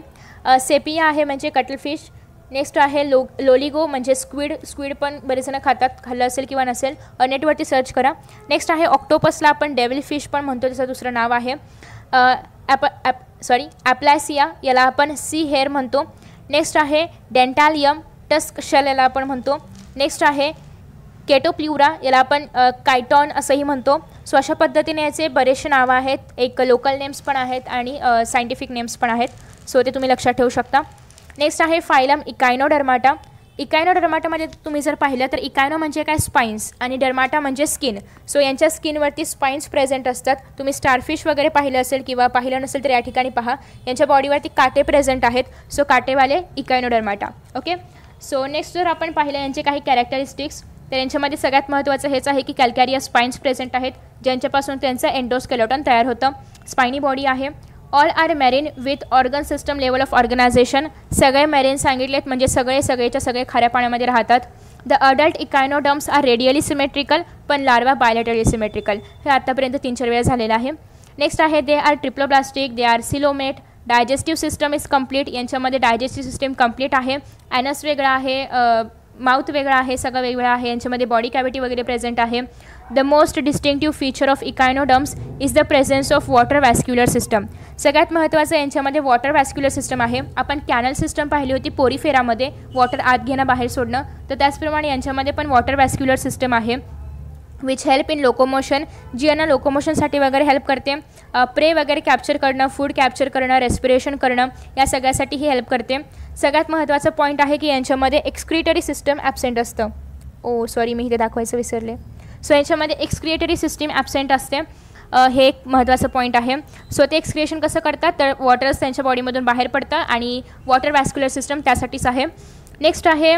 सेपिया आहे म्हणजे कटलफिश नेक्स्ट आहे लो लोलिगो म्हणजे स्क्विड स्क्विड पण बरेच जण खातात खाल्लं असेल किंवा नसेल नेटवरती सर्च करा नेक्स्ट आहे ऑक्टोपसला आपण डेव्हिल फिश पण म्हणतो त्याचं दुसरं नाव आहे ॲप ॲप सॉरी ॲप्लायसिया याला आपण सी हेअर म्हणतो नेक्स्ट आहे डेंटालियम टस्क शेल याला आपण म्हणतो नेक्स्ट आहे केटोप्ल्युरा याला आपण कायटॉन असंही म्हणतो सो अशा पद्धतीने याचे बरेचसे नावं आहेत एक लोकल नेम्स पण आहेत आणि सायंटिफिक नेम्स पण आहेत सो ते तुम्ही लक्षात ठेवू शकता नेक्स्ट आहे फायलम इकायनो डर्माटा इकायनो डर्माटामध्ये तुम्ही जर पाहिलं तर इकायनो म्हणजे काय स्पाइन्स आणि डर्माटा म्हणजे स्किन सो यांच्या स्किनवरती स्पाइन्स प्रेझेंट असतात तुम्ही स्टारफिश वगैरे पाहिलं असेल किंवा पाहिलं नसेल तर या ठिकाणी पहा यांच्या बॉडीवरती काटे प्रेझेंट आहेत सो काटेवाले Echinodermata okay so next जर आपण पाहिलं यांचे काही कॅरेक्टरिस्टिक्स तर यांच्यामध्ये सगळ्यात महत्त्वाचं हेच आहे की कॅल्कॅरिया स्पाइन्स प्रेझेंट आहेत ज्यांच्यापासून त्यांचं एन्डोस्केलोटन तयार होतं स्पायनी बॉडी आहे all are marine with organ system level of organization सगळे सांगितले सांगितलेत म्हणजे सगळे सगळेच्या सगळे खाऱ्या पाण्यामध्ये राहतात the adult echinoderms are radially symmetrical पण लार्वा बायलेटरली सिमेट्रिकल हे आत्तापर्यंत तीन चार वेळा झालेलं आहे नेक्स्ट आहे they are triploblastic they are coelomate digestive system is complete यांच्यामध्ये डायजेस्टिव्ह सिस्टम कम्प्लीट आहे ॲनस वेगळा आहे माउथ वेगळा आहे सगळं वेगळं आहे यांच्यामध्ये बॉडी कॅव्हिटी वगैरे प्रेझेंट आहे the most distinctive feature of echinoderms is the presence of water vascular system सगळ्यात महत्त्वाचं यांच्यामध्ये वॉटर वॅस्क्युलर सिस्टम आहे आपण कॅनल सिस्टम पाहिली होती पोरीफेरामध्ये वॉटर आत घेणं बाहेर सोडणं तर त्याचप्रमाणे यांच्यामध्ये पण वॉटर वॅस्क्युलर सिस्टम आहे विच हेल्प इन लोकोमोशन जी यांना लोकोमोशनसाठी वगैरे हेल्प करते प्रे वगैरे कॅप्चर करणं फूड कॅप्चर करणं रेस्पिरेशन करणं या सगळ्यासाठी ही हेल्प करते सगळ्यात महत्त्वाचा पॉईंट आहे की यांच्यामध्ये एक्सक्रिएटरी सिस्टम ॲबसेंट असतं ओ oh, सॉरी मी इथे दाखवायचं विसरले सो यांच्यामध्ये एक्सक्रिएटरी सिस्टीम ॲबसेंट असते हे एक महत्त्वाचं पॉईंट आहे सो ते एक्सक्रिएशन कसं करतात तर वॉटर्स त्यांच्या बॉडीमधून बाहेर पडतं आणि वॉटर वॅस्क्युलर सिस्टम त्यासाठीच आहे नेक्स्ट आहे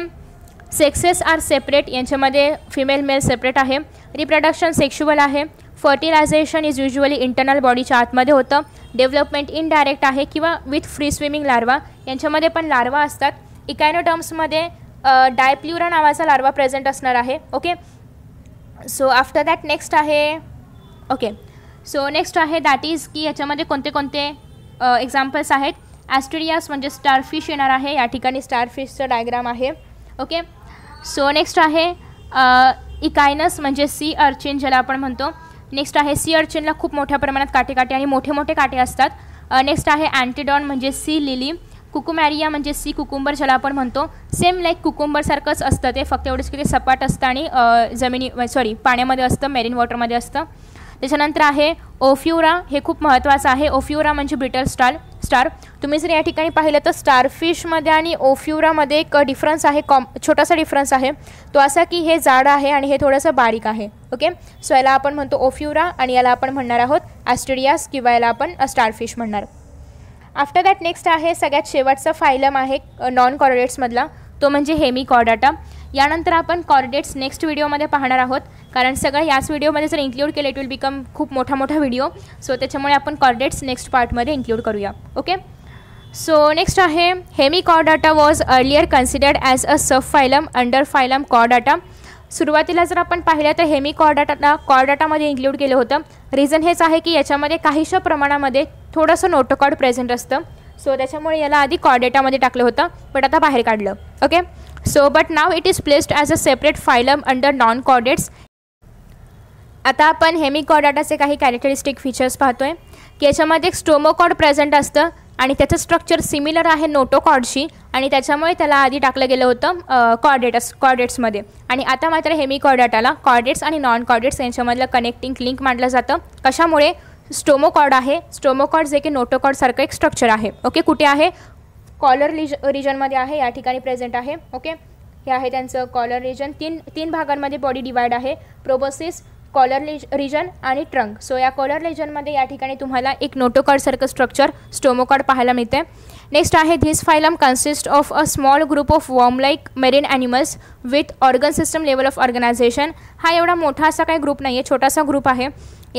सेक्सेस आर सेपरेट यांच्यामध्ये फिमेल मेल सेपरेट आहे रिप्रोडक्शन सेक्शुअल आहे फर्टिलायझेशन इज युज्युअली इंटरनल बॉडीच्या आतमध्ये होतं डेव्हलपमेंट इनडायरेक्ट आहे किंवा विथ फ्री स्विमिंग लार्वा यांच्यामध्ये पण लार्वा असतात इकायनोटर्म्समध्ये डायप्ल्युरा नावाचा लार्वा प्रेझेंट असणार आहे okay so after that next आहे ओके सो नेक्स्ट आहे दॅट इज की याच्यामध्ये कोणते कोणते एक्झाम्पल्स आहेत ॲस्टेरियास म्हणजे स्टारफिश येणार आहे या ठिकाणी स्टारफिशचं डायग्राम आहे ओके सो नेक्स्ट आहे इकायनस म्हणजे सी अर्चिन ज्याला आपण म्हणतो नेक्स्ट आहे सी अर्चिनला खूप मोठ्या प्रमाणात काटे काटे आणि मोठे मोठे काटे असतात नेक्स्ट आहे अँटीडॉन म्हणजे सी लिली कुकुमॅरिया म्हणजे सी कुकुंबर ज्याला आपण म्हणतो सेम लाईक कुकुंबरसारखंच असतं ते फक्त एवढंच की ते सपाट असतं आणि जमिनी सॉरी पाण्यामध्ये असतं मेरीन वॉटरमध्ये असतं त्याच्यानंतर आहे ओफ्युरा हे खूप महत्त्वाचं आहे ओफ्युरा म्हणजे ब्रिटल स्टाल स्टार तुम्ही जर या ठिकाणी पाहिलं तर स्टारफिशमध्ये आणि ओफ्युरामध्ये एक डिफरन्स आहे कॉम छोटासा डिफरन्स आहे तो असा की हे जाड आहे आणि हे थोडंसं बारीक आहे ओके सो याला आपण म्हणतो ओफ्युरा आणि याला आपण म्हणणार आहोत ॲस्टेडियास किंवा याला आपण स्टारफिश म्हणणार आफ्टर दॅट नेक्स्ट आहे सगळ्यात शेवटचा फायलम आहे नॉन कॉर्डेट्समधला तो म्हणजे हेमी कॉर्डाटा यानंतर आपण कॉर्डेट्स नेक्स्ट व्हिडिओमध्ये पाहणार आहोत कारण सगळं याच व्हिडिओमध्ये जर इन्क्लूड केलं इट विल बिकम खूप मोठा मोठा व्हिडिओ सो त्याच्यामुळे आपण कॉर्डेट्स नेक्स्ट पार्टमध्ये इन्क्लूड करूया ओके सो नेक्स्ट आहे hemichordata was earlier considered as a sub phylum under phylum data सुरुवातीला जर आपण पाहिलं तर हेमी कॉर्डाटाला डाटामध्ये इन्क्लूड केलं होतं रिझन हेच आहे की याच्यामध्ये काहीशा प्रमाणामध्ये थोडंसं नोटोकॉड प्रेझेंट असतं सो त्याच्यामुळे याला आधी कॉर्डेटामध्ये टाकलं होतं बट आता बाहेर काढलं okay so but now it is placed as a separate phylum under non chordates आता आपण हेमिकॉर्डाटाचे काही कॅरेक्टरिस्टिक फीचर्स पाहतोय की याच्यामध्ये एक स्टोमोकॉर्ड प्रेझेंट असतं आणि त्याचं स्ट्रक्चर सिमिलर आहे नोटोकॉर्डशी आणि त्याच्यामुळे त्याला आधी टाकलं गेलं होतं कॉर्डेटस कॉर्डेट्समध्ये आणि आता मात्र हेमिकॉर्डाटाला कॉर्डेट्स आणि नॉन कॉर्डेट्स यांच्यामधलं कनेक्टिंग लिंक मांडलं जातं कशामुळे स्टोमोकॉर्ड आहे स्टोमोकॉर्ड जे की नोटोकॉर्डसारखं एक स्ट्रक्चर आहे ओके कुठे आहे कॉलर रिज रिजनमध्ये आहे या ठिकाणी प्रेझेंट आहे ओके हे आहे त्यांचं कॉलर रिजन तीन तीन भागांमध्ये बॉडी डिवाइड आहे प्रोबोसिस कॉलर रिज रिजन आणि ट्रंक सो या कॉलर रिजनमध्ये या ठिकाणी तुम्हाला एक नोटोकॉर्डसारखं स्ट्रक्चर स्टोमोकॉड पाहायला मिळते नेक्स्ट आहे this phylum consist of a small group of worm like marine animals with organ system level of organisation हा एवढा मोठा असा काही ग्रुप नाही आहे छोटासा ग्रुप आहे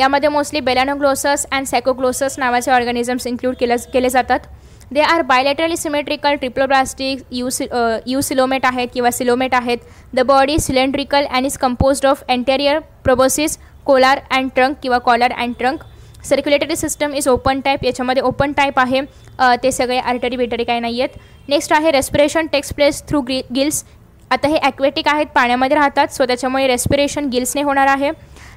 यामध्ये मोस्टली बेलानोग्लोसस अँड सॅकोग्लोसस नावाचे ऑर्गॅनिझम्स इन्क्लूड केल्या केले जातात they are bilaterally symmetrical triploblastic यू सि यू सिलोमेट आहेत किंवा सिलोमेट आहेत the body cylindrical and is compose of anterior proboscis collar and trunk किंवा collar and trunk circulatory system is open type याच्यामध्ये ओपन टाईप आहे ते सगळे आर्टरी बिटरी काय नाही आहेत नेक्स्ट आहे respiration takes place through gills आता हे ॲक्वेटिक आहेत पाण्यामध्ये राहतात सो त्याच्यामुळे रेस्पिरेशन गिल्सने होणार आहे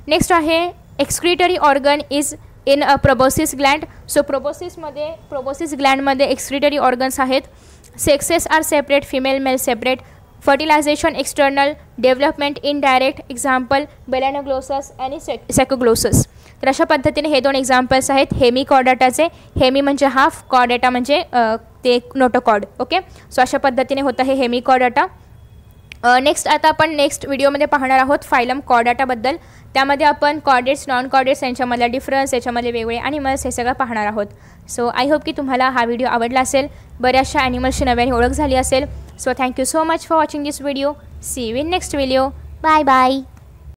नेक्स्ट आहे excretory organ is in a gland so प्रोबोसिसमध्ये प्रोबोसिस ग्लँडमध्ये एक्सक्रिटरी ऑर्गन्स आहेत sexes are separate female male separate fertilisation external development indirect example Balanoglossus आणि सेक सेकोग्लोसस तर अशा पद्धतीने हे दोन एक्झाम्पल्स आहेत हेमी कॉर्डाटाचे हेमी म्हणजे हाफ कॉर्डाटा म्हणजे ते नोटोकॉर्ड ओके सो अशा पद्धतीने होतं हे हेमी कॉर्डाटा नेक्स्ट आता आपण नेक्स्ट व्हिडिओमध्ये पाहणार आहोत फायलम कॉर्डाटाबद्दल त्यामध्ये आपण कॉर्डेट्स नॉन कॉर्डेट्स यांच्यामधला डिफरन्स याच्यामध्ये वेगळे ॲनिमल्स हे सगळं पाहणार आहोत सो आय होप की तुम्हाला हा व्हिडिओ आवडला असेल बऱ्याचशा ॲनिमल्सची नव्याने ओळख झाली असेल so thank you so much for watching this video see in next video bye bye